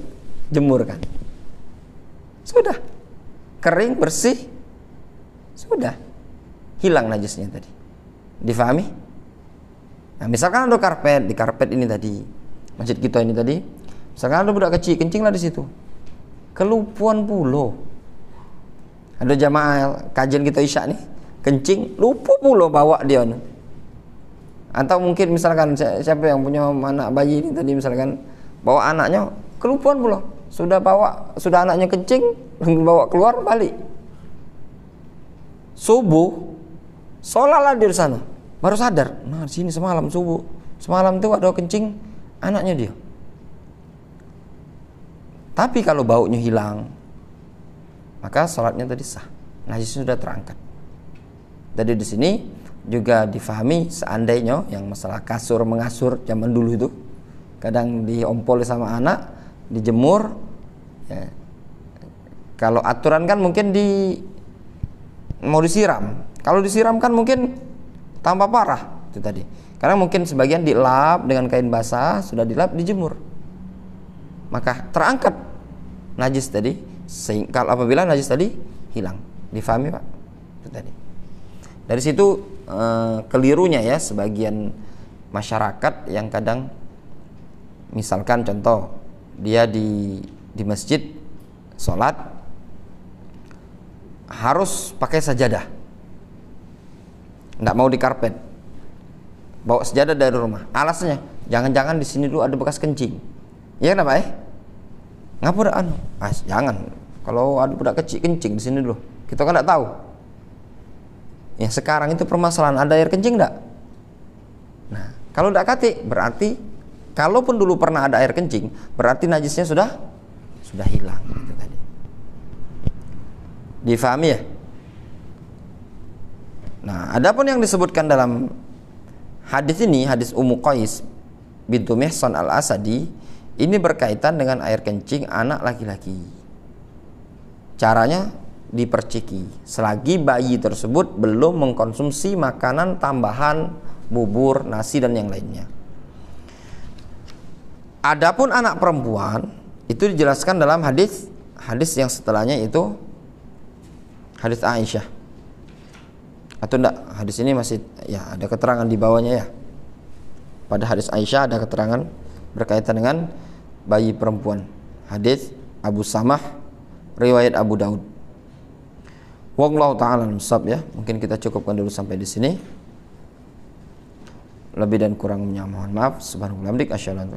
jemurkan. Sudah. Kering, bersih. Sudah. Hilang najisnya tadi. Difahami? Nah, misalkan ada karpet, di karpet ini tadi, masjid kita ini tadi, misalkan ada budak kecil, kencinglah di situ. Kelupuan pulau. Ada jamaah kajian kita isya nih, kencing, lupu pulau bawa dia nih. Atau mungkin misalkan siapa yang punya anak bayi ini tadi misalkan bawa anaknya kelupuan pulau sudah bawa, sudah anaknya kencing, bawa keluar balik. Subuh, sholatlah di sana. Baru sadar, nah di sini semalam subuh, semalam itu ada kencing anaknya dia. Tapi kalau baunya hilang, maka sholatnya tadi sah. Najisnya sudah terangkat. Jadi di sini juga difahami seandainya yang masalah kasur mengasur zaman dulu itu kadang diompol sama anak dijemur ya. kalau aturan kan mungkin di mau disiram kalau disiram kan mungkin tanpa parah itu tadi karena mungkin sebagian dilap dengan kain basah sudah dilap dijemur maka terangkat najis tadi sehingga apabila najis tadi hilang difahami pak itu tadi dari situ eh, kelirunya ya sebagian masyarakat yang kadang misalkan contoh dia di di masjid sholat harus pakai sajadah tidak mau di karpet bawa sajadah dari rumah alasnya jangan-jangan di sini dulu ada bekas kencing ya kenapa eh ngapura anu ah, jangan kalau ada budak kecil kencing di sini dulu kita kan nggak tahu ya sekarang itu permasalahan ada air kencing nggak nah kalau nggak kati berarti Kalaupun dulu pernah ada air kencing, berarti najisnya sudah sudah hilang gitu kan. Difahami ya? Nah, adapun yang disebutkan dalam hadis ini, hadis Ummu Qais bintu Mihsan Al-Asadi, ini berkaitan dengan air kencing anak laki-laki. Caranya diperciki selagi bayi tersebut belum mengkonsumsi makanan tambahan bubur, nasi dan yang lainnya. Adapun anak perempuan itu dijelaskan dalam hadis hadis yang setelahnya itu hadis Aisyah. Atau enggak, hadis ini masih ya ada keterangan di bawahnya ya. Pada hadis Aisyah ada keterangan berkaitan dengan bayi perempuan. Hadis Abu Samah riwayat Abu Daud. Wallahu taala musab ya. Mungkin kita cukupkan dulu sampai di sini. Lebih dan kurangnya mohon maaf. Subhanallah. Asyhadu